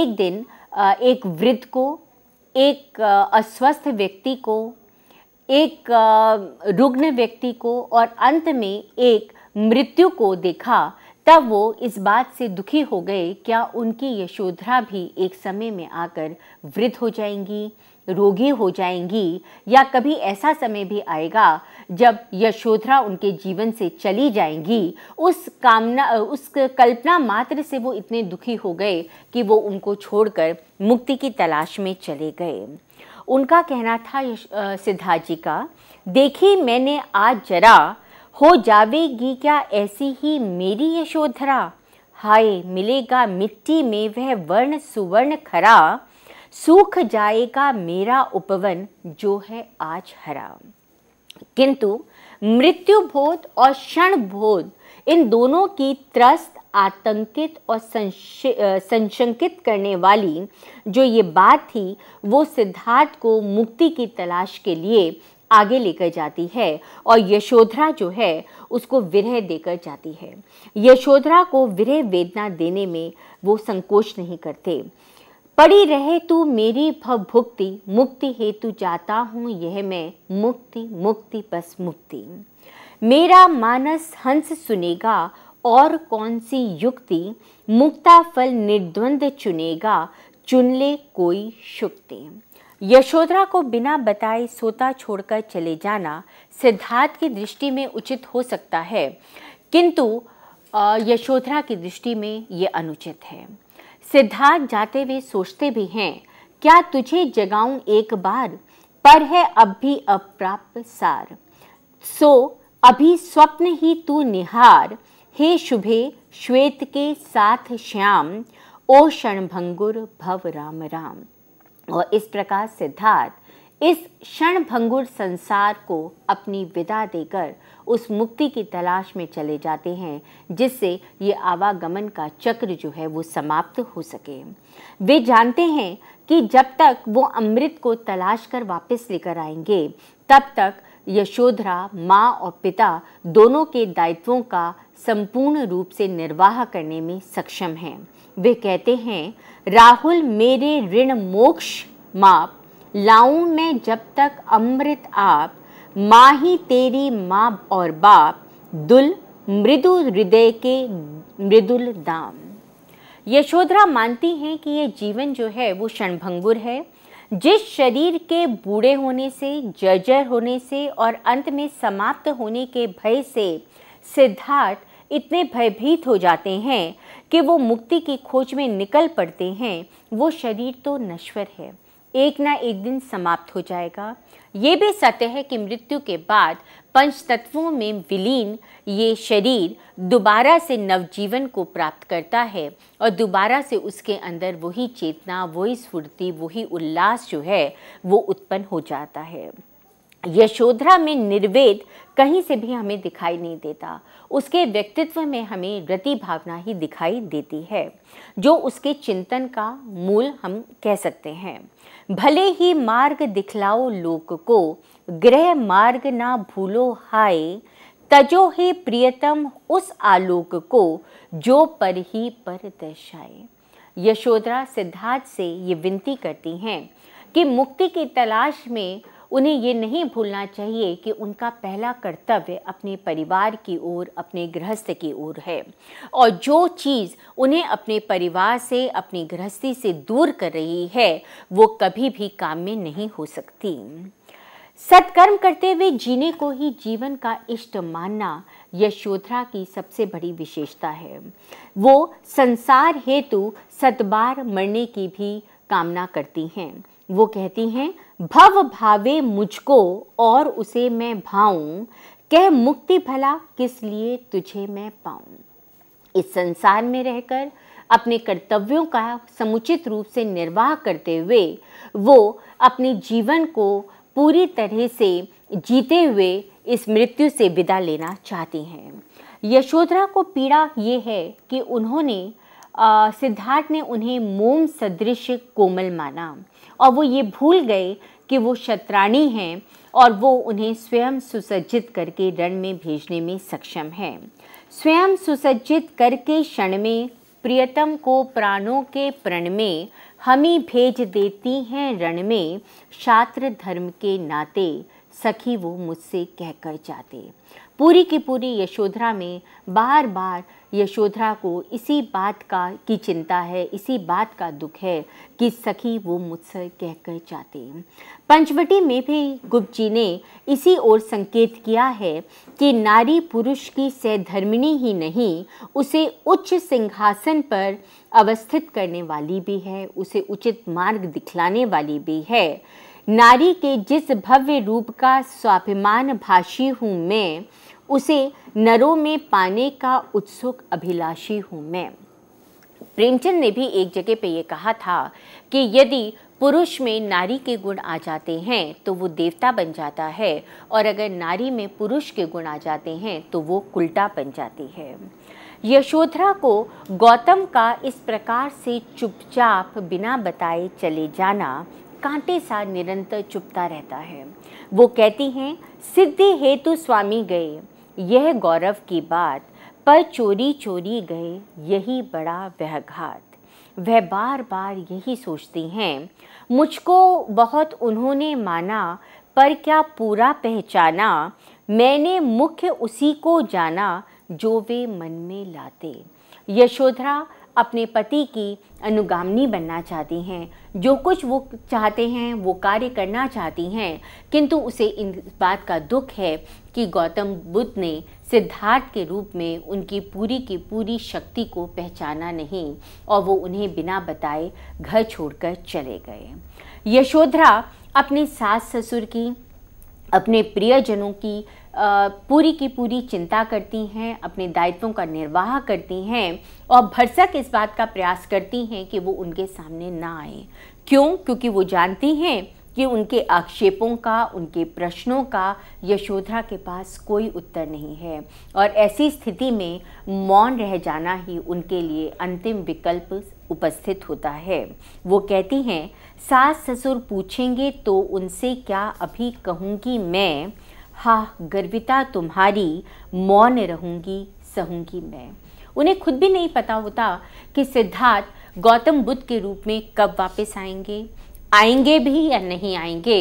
एक दिन एक वृद्ध को एक अस्वस्थ व्यक्ति को एक रुग्ण व्यक्ति को और अंत में एक मृत्यु को देखा तब वो इस बात से दुखी हो गए क्या उनकी यशोधरा भी एक समय में आकर वृद्ध हो जाएंगी रोगी हो जाएंगी या कभी ऐसा समय भी आएगा जब यशोधरा उनके जीवन से चली जाएंगी उस कामना उस कल्पना मात्र से वो इतने दुखी हो गए कि वो उनको छोड़कर मुक्ति की तलाश में चले गए उनका कहना था सिद्धा जी का देखी मैंने आज जरा हो जावेगी क्या ऐसी ही मेरी यशोधरा हाय मिलेगा मिट्टी में वह वर्ण सुवर्ण खरा सूख जाएगा मेरा उपवन जो है आज हरा किंतु मृत्यु बोध और क्षण बोध इन दोनों की त्रस्त आतंकित और संशंकित करने वाली जो ये बात थी वो सिद्धार्थ को मुक्ति की तलाश के लिए आगे लेकर जाती है और यशोधरा जो है उसको विरह देकर जाती है यशोधरा को विरह वेदना देने में वो संकोच नहीं करते पड़ी रहे तू मेरी भुक्ति मुक्ति हेतु जाता हूँ यह मैं मुक्ति मुक्ति बस मुक्ति मेरा मानस हंस सुनेगा और कौन सी युक्ति मुक्ता फल निर्द्वंद चुनेगा चुन ले कोई शुक्ति यशोधरा को बिना बताए सोता छोड़कर चले जाना सिद्धार्थ की दृष्टि में उचित हो सकता है किंतु यशोधरा की दृष्टि में ये अनुचित है सिद्धार्थ जाते हुए सोचते भी हैं क्या तुझे जगाऊं एक बार पर है अब भी अप्राप्त सार सो अभी स्वप्न ही तू निहार हे शुभे श्वेत के साथ श्याम ओ क्षण भंगुर भव राम राम और इस प्रकार सिद्धार्थ इस भंगुर संसार को अपनी विदा देकर उस मुक्ति की तलाश में चले जाते हैं जिससे ये आवागमन का चक्र जो है वो समाप्त हो सके वे जानते हैं कि जब तक वो अमृत को तलाश कर वापस लेकर आएंगे तब तक यशोधरा माँ और पिता दोनों के दायित्वों का संपूर्ण रूप से निर्वाह करने में सक्षम हैं वे कहते हैं राहुल मेरे ऋण मोक्ष माप लाऊं मैं जब तक अमृत आप माही तेरी माँ और बाप दुल मृदु हृदय के मृदुल दाम यशोधरा मानती हैं कि ये जीवन जो है वो क्षणभंगुर है जिस शरीर के बूढ़े होने से जर्जर होने से और अंत में समाप्त होने के भय से सिद्धार्थ इतने भयभीत हो जाते हैं कि वो मुक्ति की खोज में निकल पड़ते हैं वो शरीर तो नश्वर है एक ना एक दिन समाप्त हो जाएगा ये भी सत्य है कि मृत्यु के बाद पंच तत्वों में विलीन ये शरीर दोबारा से नवजीवन को प्राप्त करता है और दोबारा से उसके अंदर वही चेतना वही स्फूर्ति वही उल्लास जो है वो उत्पन्न हो जाता है यशोधरा में निर्वेद कहीं से भी हमें दिखाई नहीं देता उसके व्यक्तित्व में हमें रति भावना ही दिखाई देती है जो उसके चिंतन का मूल हम कह सकते हैं भले ही मार्ग दिखलाओ लोक को ग्रह मार्ग ना भूलो हाय तजो ही प्रियतम उस आलोक को जो पर ही पर दर्शाए यशोधरा सिद्धार्थ से ये विनती करती हैं कि मुक्ति की तलाश में उन्हें ये नहीं भूलना चाहिए कि उनका पहला कर्तव्य अपने परिवार की ओर अपने गृहस्थ की ओर है और जो चीज़ उन्हें अपने परिवार से अपनी गृहस्थी से दूर कर रही है वो कभी भी काम में नहीं हो सकती सत्कर्म करते हुए जीने को ही जीवन का इष्ट मानना यशोधरा की सबसे बड़ी विशेषता है वो संसार हेतु सतबार मरने की भी कामना करती हैं वो कहती हैं भव भावे मुझको और उसे मैं भाऊं कह मुक्ति भला किस लिए तुझे मैं पाऊं इस संसार में रहकर अपने कर्तव्यों का समुचित रूप से निर्वाह करते हुए वो अपने जीवन को पूरी तरह से जीते हुए इस मृत्यु से विदा लेना चाहती हैं यशोधरा को पीड़ा ये है कि उन्होंने सिद्धार्थ ने उन्हें मोम सदृश कोमल माना और वो ये भूल गए कि वो शत्राणी हैं और वो उन्हें स्वयं सुसज्जित करके रण में भेजने में सक्षम है स्वयं सुसज्जित करके क्षण में प्रियतम को प्राणों के प्रण में हमी भेज देती हैं रण में शात्र धर्म के नाते सखी वो मुझसे कहकर जाते पूरी की पूरी यशोधरा में बार बार यशोधरा को इसी बात का की चिंता है इसी बात का दुख है कि सखी वो मुझसे कहकर जाते पंचवटी में भी गुप्त जी ने इसी ओर संकेत किया है कि नारी पुरुष की सहधर्मिणी ही नहीं उसे उच्च सिंहासन पर अवस्थित करने वाली भी है उसे उचित मार्ग दिखलाने वाली भी है नारी के जिस भव्य रूप का स्वाभिमान भाषी हूँ मैं उसे नरों में पाने का उत्सुक अभिलाषी हूँ मैं प्रेमचंद ने भी एक जगह पे ये कहा था कि यदि पुरुष में नारी के गुण आ जाते हैं तो वो देवता बन जाता है और अगर नारी में पुरुष के गुण आ जाते हैं तो वो कुलटा बन जाती है यशोधरा को गौतम का इस प्रकार से चुपचाप बिना बताए चले जाना कांटे सा निरंतर चुपता रहता है वो कहती हैं सिद्धि हेतु स्वामी गए यह गौरव की बात पर चोरी चोरी गए यही बड़ा व्यघात वह बार बार यही सोचती हैं मुझको बहुत उन्होंने माना पर क्या पूरा पहचाना मैंने मुख्य उसी को जाना जो वे मन में लाते यशोधरा अपने पति की अनुगामनी बनना चाहती हैं जो कुछ वो चाहते हैं वो कार्य करना चाहती हैं किंतु उसे इन बात का दुख है कि गौतम बुद्ध ने सिद्धार्थ के रूप में उनकी पूरी की पूरी शक्ति को पहचाना नहीं और वो उन्हें बिना बताए घर छोड़कर चले गए यशोधरा अपने सास ससुर की अपने प्रियजनों की पूरी की पूरी चिंता करती हैं अपने दायित्वों का निर्वाह करती हैं और भरसक इस बात का प्रयास करती हैं कि वो उनके सामने ना आए क्यों क्योंकि वो जानती हैं कि उनके आक्षेपों का उनके प्रश्नों का यशोधरा के पास कोई उत्तर नहीं है और ऐसी स्थिति में मौन रह जाना ही उनके लिए अंतिम विकल्प उपस्थित होता है वो कहती हैं सास ससुर पूछेंगे तो उनसे क्या अभी कहूँगी मैं हा गर्विता तुम्हारी मौन रहूंगी सहूंगी मैं उन्हें खुद भी नहीं पता होता कि सिद्धार्थ गौतम बुद्ध के रूप में कब वापस आएंगे आएंगे भी या नहीं आएंगे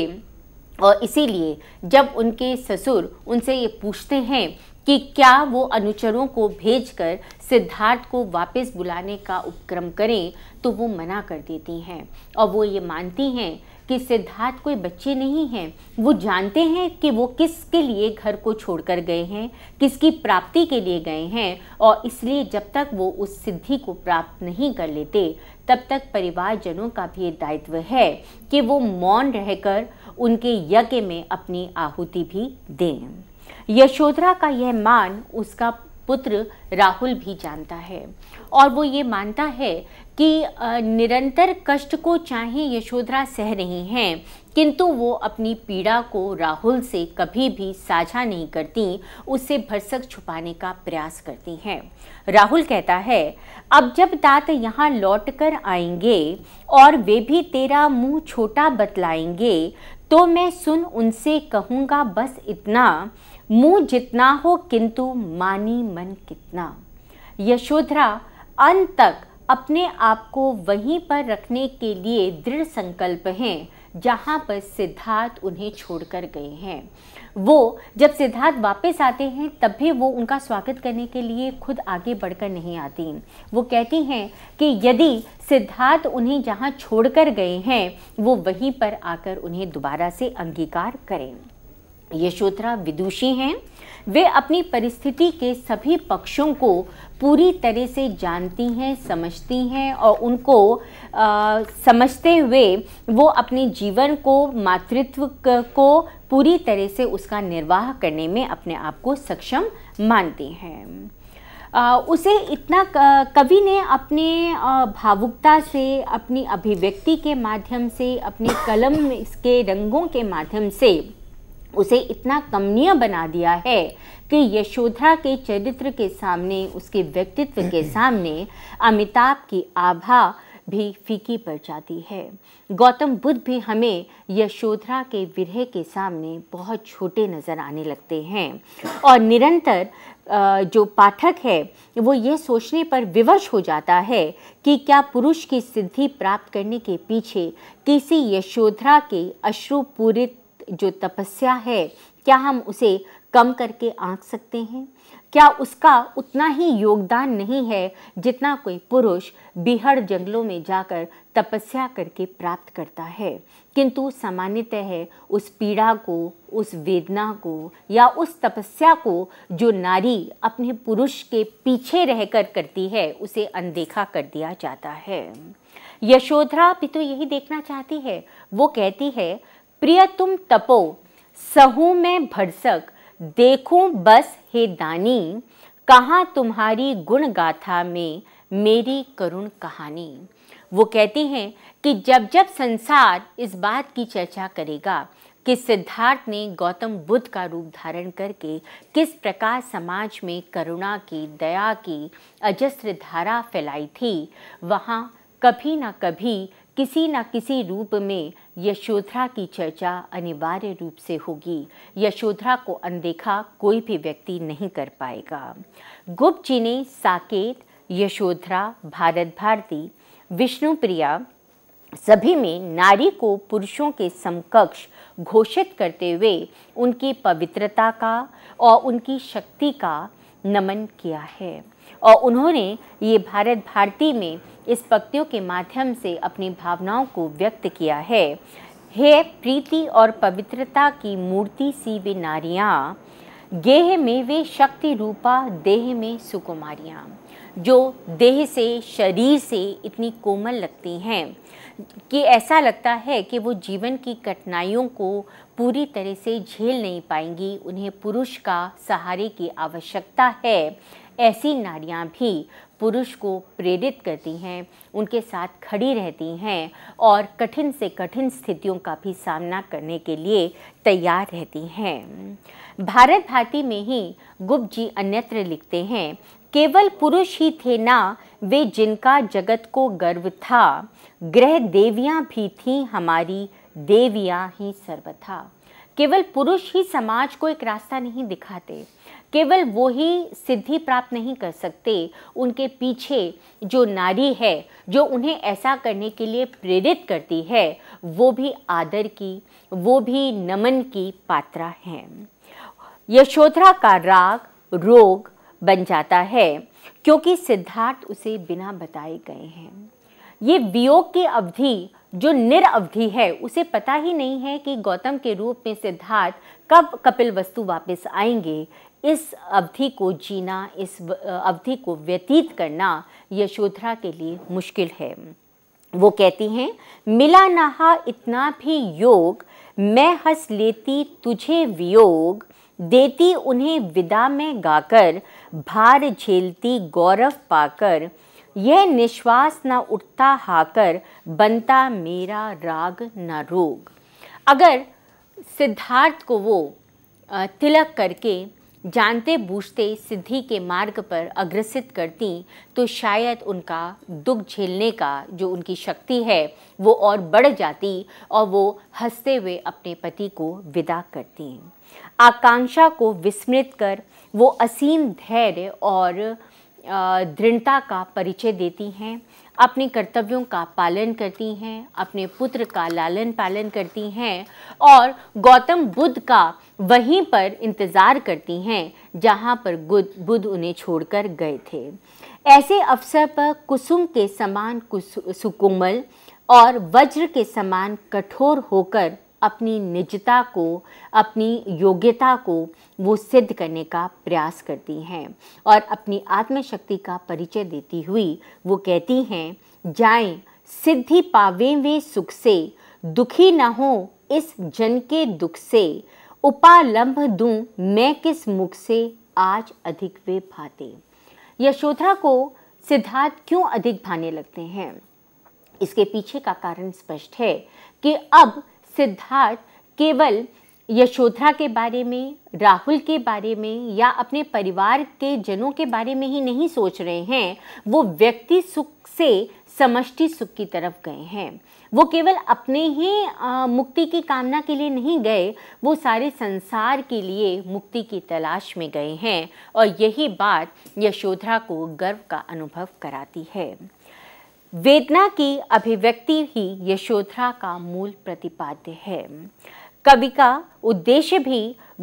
और इसीलिए जब उनके ससुर उनसे ये पूछते हैं कि क्या वो अनुचरों को भेजकर सिद्धार्थ को वापस बुलाने का उपक्रम करें तो वो मना कर देती हैं और वो ये मानती हैं कि सिद्धार्थ कोई बच्चे नहीं हैं वो जानते हैं कि वो किसके लिए घर को छोड़कर गए हैं किसकी प्राप्ति के लिए गए हैं और इसलिए जब तक वो उस सिद्धि को प्राप्त नहीं कर लेते तब तक परिवारजनों का भी दायित्व है कि वो मौन रहकर उनके यज्ञ में अपनी आहुति भी दें यशोधरा का यह मान उसका पुत्र राहुल भी जानता है और वो ये मानता है कि निरंतर कष्ट को चाहे यशोधरा सह रही हैं किंतु वो अपनी पीड़ा को राहुल से कभी भी साझा नहीं करती उसे भरसक छुपाने का प्रयास करती हैं राहुल कहता है अब जब दात यहाँ लौट कर आएंगे और वे भी तेरा मुंह छोटा बतलाएंगे तो मैं सुन उनसे कहूँगा बस इतना मुंह जितना हो किंतु मानी मन कितना यशोधरा अंत तक अपने आप को वहीं पर रखने के लिए दृढ़ संकल्प हैं जहां पर सिद्धार्थ उन्हें छोड़कर गए हैं वो जब सिद्धार्थ वापस आते हैं तब भी वो उनका स्वागत करने के लिए खुद आगे बढ़कर नहीं आती वो कहती हैं कि यदि सिद्धार्थ उन्हें जहाँ छोड़कर गए हैं वो वहीं पर आकर उन्हें दोबारा से अंगीकार करें यशोत्रा विदुषी हैं वे अपनी परिस्थिति के सभी पक्षों को पूरी तरह से जानती हैं समझती हैं और उनको आ, समझते हुए वो अपने जीवन को मातृत्व को पूरी तरह से उसका निर्वाह करने में अपने आप को सक्षम मानती हैं उसे इतना कवि ने अपने भावुकता से अपनी अभिव्यक्ति के माध्यम से अपने कलम के रंगों के माध्यम से उसे इतना कमनीय बना दिया है कि यशोधरा के चरित्र के सामने उसके व्यक्तित्व के *clears throat* सामने अमिताभ की आभा भी फीकी पड़ जाती है गौतम बुद्ध भी हमें यशोधरा के विरह के सामने बहुत छोटे नज़र आने लगते हैं और निरंतर जो पाठक है वो ये सोचने पर विवश हो जाता है कि क्या पुरुष की सिद्धि प्राप्त करने के पीछे किसी यशोधरा के अश्रुपूरित जो तपस्या है क्या हम उसे कम करके आंक सकते हैं क्या उसका उतना ही योगदान नहीं है जितना कोई पुरुष बिहड़ जंगलों में जाकर तपस्या करके प्राप्त करता है किंतु सामान्यतः उस पीड़ा को उस वेदना को या उस तपस्या को जो नारी अपने पुरुष के पीछे रहकर करती है उसे अनदेखा कर दिया जाता है यशोधरा भी तो यही देखना चाहती है वो कहती है प्रिय तुम तपो सहू में भरसक देखूं बस हे दानी कहाँ तुम्हारी गुण गाथा में मेरी करुण कहानी वो कहती हैं कि जब जब संसार इस बात की चर्चा करेगा कि सिद्धार्थ ने गौतम बुद्ध का रूप धारण करके किस प्रकार समाज में करुणा की दया की अजस्त्र धारा फैलाई थी वहाँ कभी ना कभी किसी न किसी रूप में यशोधरा की चर्चा अनिवार्य रूप से होगी यशोधरा को अनदेखा कोई भी व्यक्ति नहीं कर पाएगा गुप्त जी ने साकेत यशोधरा भारत भारती विष्णुप्रिया सभी में नारी को पुरुषों के समकक्ष घोषित करते हुए उनकी पवित्रता का और उनकी शक्ति का नमन किया है और उन्होंने ये भारत भारती में इस पक्तियों के माध्यम से अपनी भावनाओं को व्यक्त किया है हे प्रीति और पवित्रता की मूर्ति सी वे नारियाँ गेह में वे शक्ति रूपा देह में सुकुमारियाँ जो देह से शरीर से इतनी कोमल लगती हैं कि ऐसा लगता है कि वो जीवन की कठिनाइयों को पूरी तरह से झेल नहीं पाएंगी उन्हें पुरुष का सहारे की आवश्यकता है ऐसी नारियाँ भी पुरुष को प्रेरित करती हैं उनके साथ खड़ी रहती हैं और कठिन से कठिन स्थितियों का भी सामना करने के लिए तैयार रहती हैं भारत भारती में ही गुप्त जी अन्यत्र लिखते हैं केवल पुरुष ही थे ना वे जिनका जगत को गर्व था ग्रह देवियां भी थीं हमारी देवियां ही सर्वथा केवल पुरुष ही समाज को एक रास्ता नहीं दिखाते केवल वो ही सिद्धि प्राप्त नहीं कर सकते उनके पीछे जो नारी है जो उन्हें ऐसा करने के लिए प्रेरित करती है वो भी आदर की वो भी नमन की पात्रा हैं यशोधरा का राग रोग बन जाता है क्योंकि सिद्धार्थ उसे बिना बताए गए हैं ये वियोग की अवधि जो निर अवधि है उसे पता ही नहीं है कि गौतम के रूप में सिद्धार्थ कब कपिल वस्तु वापस आएंगे इस अवधि को जीना इस अवधि को व्यतीत करना यशोधरा के लिए मुश्किल है वो कहती हैं मिला नहा इतना भी योग मैं हंस लेती तुझे वियोग देती उन्हें विदा में गाकर भार झेलती गौरव पाकर यह निश्वास न उठता हाकर बनता मेरा राग न रोग अगर सिद्धार्थ को वो तिलक करके जानते बूझते सिद्धि के मार्ग पर अग्रसित करती तो शायद उनका दुख झेलने का जो उनकी शक्ति है वो और बढ़ जाती और वो हंसते हुए अपने पति को विदा करती आकांक्षा को विस्मृत कर वो असीम धैर्य और दृढ़ता का परिचय देती हैं अपने कर्तव्यों का पालन करती हैं अपने पुत्र का लालन पालन करती हैं और गौतम बुद्ध का वहीं पर इंतज़ार करती हैं जहां पर बुद्ध उन्हें छोड़कर गए थे ऐसे अवसर पर कुसुम के समान कुस, सुकुमल और वज्र के समान कठोर होकर अपनी निजता को अपनी योग्यता को वो सिद्ध करने का प्रयास करती हैं और अपनी आत्मशक्ति का परिचय देती हुई वो कहती हैं जाए सिद्धि पावे वे सुख से दुखी न हो इस जन के दुख से उपालंब दूं मैं किस मुख से आज अधिक वे भाते यशोधरा को सिद्धार्थ क्यों अधिक भाने लगते हैं इसके पीछे का कारण स्पष्ट है कि अब सिद्धार्थ केवल यशोधरा के बारे में राहुल के बारे में या अपने परिवार के जनों के बारे में ही नहीं सोच रहे हैं वो व्यक्ति सुख से समष्टि सुख की तरफ गए हैं वो केवल अपने ही आ, मुक्ति की कामना के लिए नहीं गए वो सारे संसार के लिए मुक्ति की तलाश में गए हैं और यही बात यशोधरा को गर्व का अनुभव कराती है वेदना की अभिव्यक्ति ही यशोधरा का मूल प्रतिपाद्य है कवि का उद्देश्य भी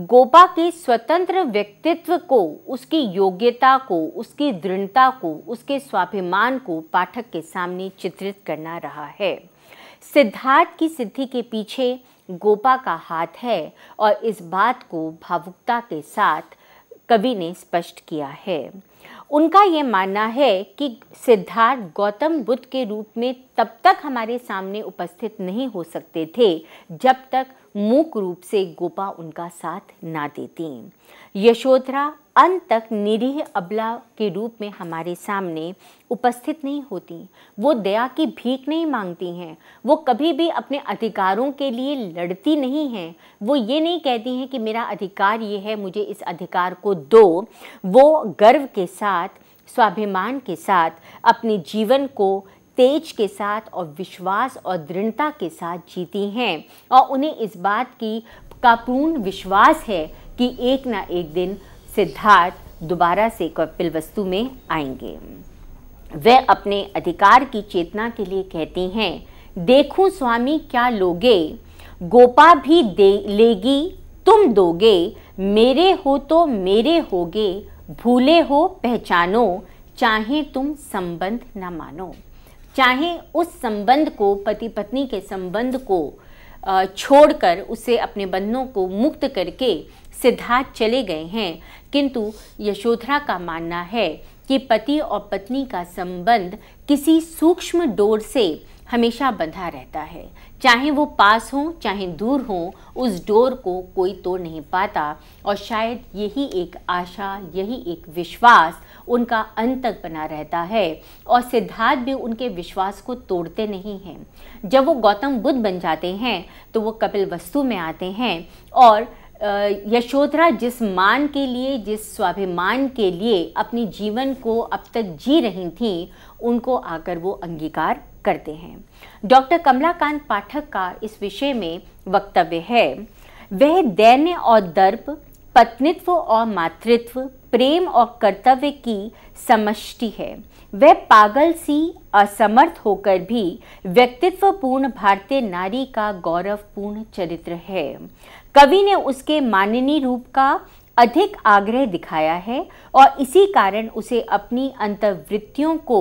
गोपा के स्वतंत्र व्यक्तित्व को उसकी योग्यता को उसकी दृढ़ता को उसके स्वाभिमान को पाठक के सामने चित्रित करना रहा है सिद्धार्थ की सिद्धि के पीछे गोपा का हाथ है और इस बात को भावुकता के साथ कवि ने स्पष्ट किया है उनका ये मानना है कि सिद्धार्थ गौतम बुद्ध के रूप में तब तक हमारे सामने उपस्थित नहीं हो सकते थे जब तक मूक रूप से गोपा उनका साथ ना देती यशोधरा अंत तक निरीह अबला के रूप में हमारे सामने उपस्थित नहीं होती वो दया की भीख नहीं मांगती हैं वो कभी भी अपने अधिकारों के लिए लड़ती नहीं हैं वो ये नहीं कहती हैं कि मेरा अधिकार ये है मुझे इस अधिकार को दो वो गर्व के साथ स्वाभिमान के साथ अपने जीवन को तेज के साथ और विश्वास और दृढ़ता के साथ जीती हैं और उन्हें इस बात की का पूर्ण विश्वास है कि एक ना एक दिन सिद्धार्थ दोबारा से कपिल वस्तु में आएंगे वह अपने अधिकार की चेतना के लिए कहती हैं देखूं स्वामी क्या लोगे गोपा भी दे लेगी तुम दोगे मेरे हो तो मेरे होगे भूले हो पहचानो चाहे तुम संबंध न मानो चाहे उस संबंध को पति पत्नी के संबंध को छोड़कर उसे अपने बंधनों को मुक्त करके सिद्धार्थ चले गए हैं किंतु यशोधरा का मानना है कि पति और पत्नी का संबंध किसी सूक्ष्म डोर से हमेशा बंधा रहता है चाहे वो पास हो चाहे दूर हो उस डोर को कोई तोड़ नहीं पाता और शायद यही एक आशा यही एक विश्वास उनका अंत तक बना रहता है और सिद्धार्थ भी उनके विश्वास को तोड़ते नहीं हैं जब वो गौतम बुद्ध बन जाते हैं तो वो कपिल वस्तु में आते हैं और यशोधरा जिस मान के लिए जिस स्वाभिमान के लिए अपने जीवन को अब तक जी रही थीं उनको आकर वो अंगीकार करते हैं डॉक्टर कमलाकांत पाठक का इस विषय में वक्तव्य है वह दैन्य और दर्प पत्नित्व और मातृत्व प्रेम और कर्तव्य की समष्टि है वह पागल सी असमर्थ होकर भी व्यक्तित्वपूर्ण भारतीय नारी का गौरवपूर्ण चरित्र है कवि ने उसके माननीय रूप का अधिक आग्रह दिखाया है और इसी कारण उसे अपनी अंतर्वृत्तियों को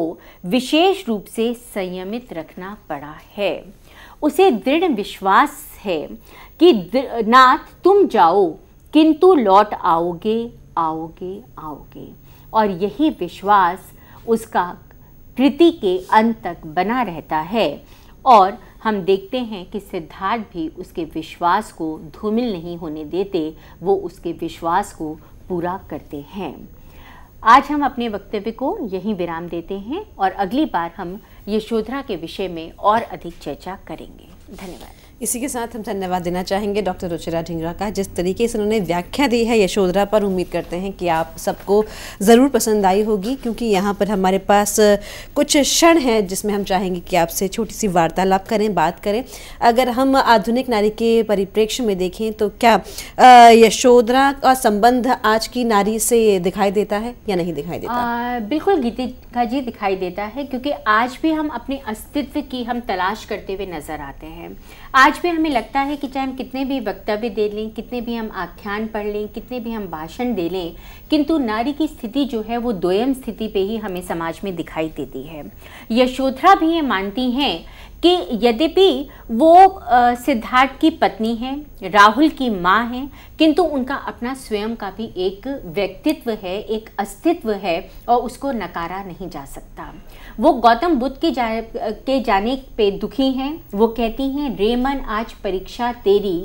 विशेष रूप से संयमित रखना पड़ा है उसे दृढ़ विश्वास है कि नाथ तुम जाओ किंतु लौट आओगे आओगे आओगे और यही विश्वास उसका कृति के अंत तक बना रहता है और हम देखते हैं कि सिद्धार्थ भी उसके विश्वास को धूमिल नहीं होने देते वो उसके विश्वास को पूरा करते हैं आज हम अपने वक्तव्य को यहीं विराम देते हैं और अगली बार हम यशोधरा के विषय में और अधिक चर्चा करेंगे धन्यवाद इसी के साथ हम धन्यवाद देना चाहेंगे डॉक्टर रुचिरा ढिंगरा का जिस तरीके से उन्होंने व्याख्या दी है यशोधरा पर उम्मीद करते हैं कि आप सबको ज़रूर पसंद आई होगी क्योंकि यहाँ पर हमारे पास कुछ क्षण है जिसमें हम चाहेंगे कि आपसे छोटी सी वार्तालाप करें बात करें अगर हम आधुनिक नारी के परिप्रेक्ष्य में देखें तो क्या यशोधरा का संबंध आज की नारी से दिखाई देता है या नहीं दिखाई देता आ, बिल्कुल गीतिका जी दिखाई देता है क्योंकि आज भी हम अपने अस्तित्व की हम तलाश करते हुए नज़र आते हैं आज भी हमें लगता है कि चाहे हम कितने भी वक्तव्य दे लें कितने भी हम आख्यान पढ़ लें कितने भी हम भाषण दे लें किंतु नारी की स्थिति जो है वो दोयम स्थिति पे ही हमें समाज में दिखाई देती है यशोधरा भी ये मानती हैं कि यद्यपि वो सिद्धार्थ की पत्नी हैं राहुल की माँ हैं किंतु उनका अपना स्वयं का भी एक व्यक्तित्व है एक अस्तित्व है और उसको नकारा नहीं जा सकता वो गौतम बुद्ध के जा, के जाने पे दुखी हैं वो कहती हैं रेमन आज परीक्षा तेरी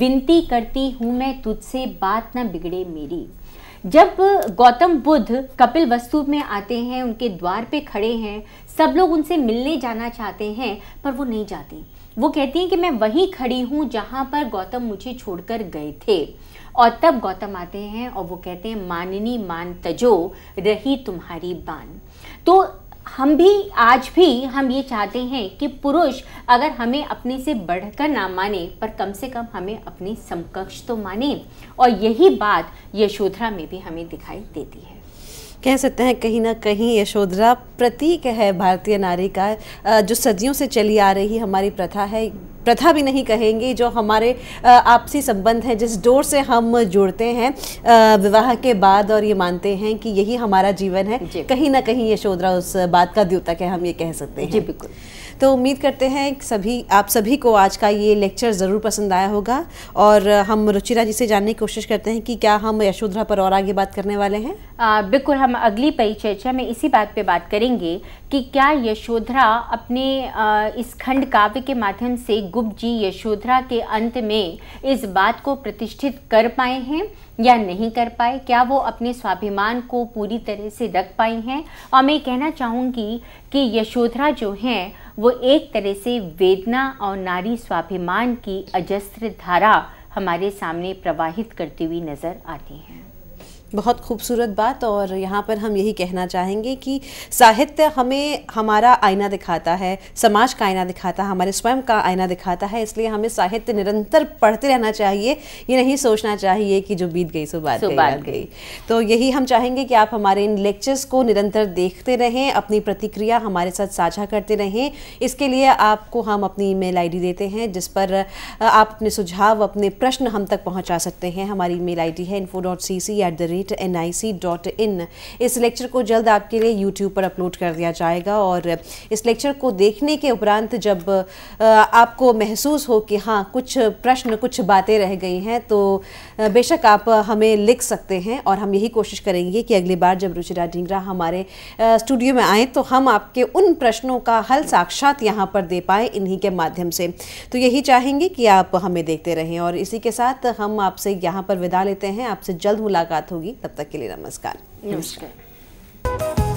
विनती करती हूँ मैं तुझसे बात ना बिगड़े मेरी जब गौतम बुद्ध कपिल वस्तु में आते हैं उनके द्वार पे खड़े हैं सब लोग उनसे मिलने जाना चाहते हैं पर वो नहीं जाती वो कहती हैं कि मैं वहीं खड़ी हूँ जहाँ पर गौतम मुझे छोड़कर गए थे और तब गौतम आते हैं और वो कहते हैं माननी मान तजो रही तुम्हारी बान तो हम भी आज भी हम ये चाहते हैं कि पुरुष अगर हमें अपने से बढ़कर ना माने पर कम से कम हमें अपने समकक्ष तो माने और यही बात यशोधरा में भी हमें दिखाई देती है कह सकते हैं कहीं ना कहीं यशोधरा प्रतीक है भारतीय नारी का जो सदियों से चली आ रही हमारी प्रथा है प्रथा भी नहीं कहेंगे जो हमारे आपसी संबंध हैं जिस डोर से हम जुड़ते हैं विवाह के बाद और ये मानते हैं कि यही हमारा जीवन है कहीं ना कहीं यशोधरा उस बात का द्योतक है हम ये कह सकते हैं जी बिल्कुल तो उम्मीद करते हैं सभी आप सभी को आज का ये लेक्चर ज़रूर पसंद आया होगा और हम रुचिरा जी से जानने की कोशिश करते हैं कि क्या हम यशोधरा पर और आगे बात करने वाले हैं बिल्कुल हम अगली परिचर्चा में इसी बात पर बात करेंगे कि क्या यशोधरा अपने इस खंड काव्य के माध्यम से गुप्त जी यशोधरा के अंत में इस बात को प्रतिष्ठित कर पाए हैं या नहीं कर पाए क्या वो अपने स्वाभिमान को पूरी तरह से रख पाए हैं और मैं कहना चाहूँगी कि यशोधरा जो हैं वो एक तरह से वेदना और नारी स्वाभिमान की अजस्त्र धारा हमारे सामने प्रवाहित करती हुई नज़र आती हैं बहुत खूबसूरत बात और यहाँ पर हम यही कहना चाहेंगे कि साहित्य हमें हमारा आईना दिखाता है समाज का आईना दिखाता है हमारे स्वयं का आईना दिखाता है इसलिए हमें साहित्य निरंतर पढ़ते रहना चाहिए ये नहीं सोचना चाहिए कि जो बीत गई सो बात गई, बात गई।, गई तो यही हम चाहेंगे कि आप हमारे इन लेक्चर्स को निरंतर देखते रहें अपनी प्रतिक्रिया हमारे साथ साझा करते रहें इसके लिए आपको हम अपनी ईमेल आईडी देते हैं जिस पर आप अपने सुझाव अपने प्रश्न हम तक पहुँचा सकते हैं हमारी ईमेल आईडी है info dot C C at the rate rate N I C dot in इस लेक्चर को जल्द आपके लिए यूट्यूब पर अपलोड कर दिया जाएगा और इस लेक्चर को देखने के उपरांत जब आपको महसूस हो कि हाँ कुछ प्रश्न कुछ बातें रह गई हैं तो बेशक आप हमें लिख सकते हैं और हम यही कोशिश करेंगे कि अगली बार जब रुचिरा ढींगरा हमारे स्टूडियो में आएँ तो हम आपके उन प्रश्नों का हल साक्षात यहाँ पर दे पाएँ इन्हीं के माध्यम से तो यही चाहेंगे कि आप हमें देखते रहें और इसी के साथ हम आपसे यहाँ पर विदा लेते हैं आपसे जल्द मुलाकात होगी होंगी तब तक के लिए नमस्कार नमस्कार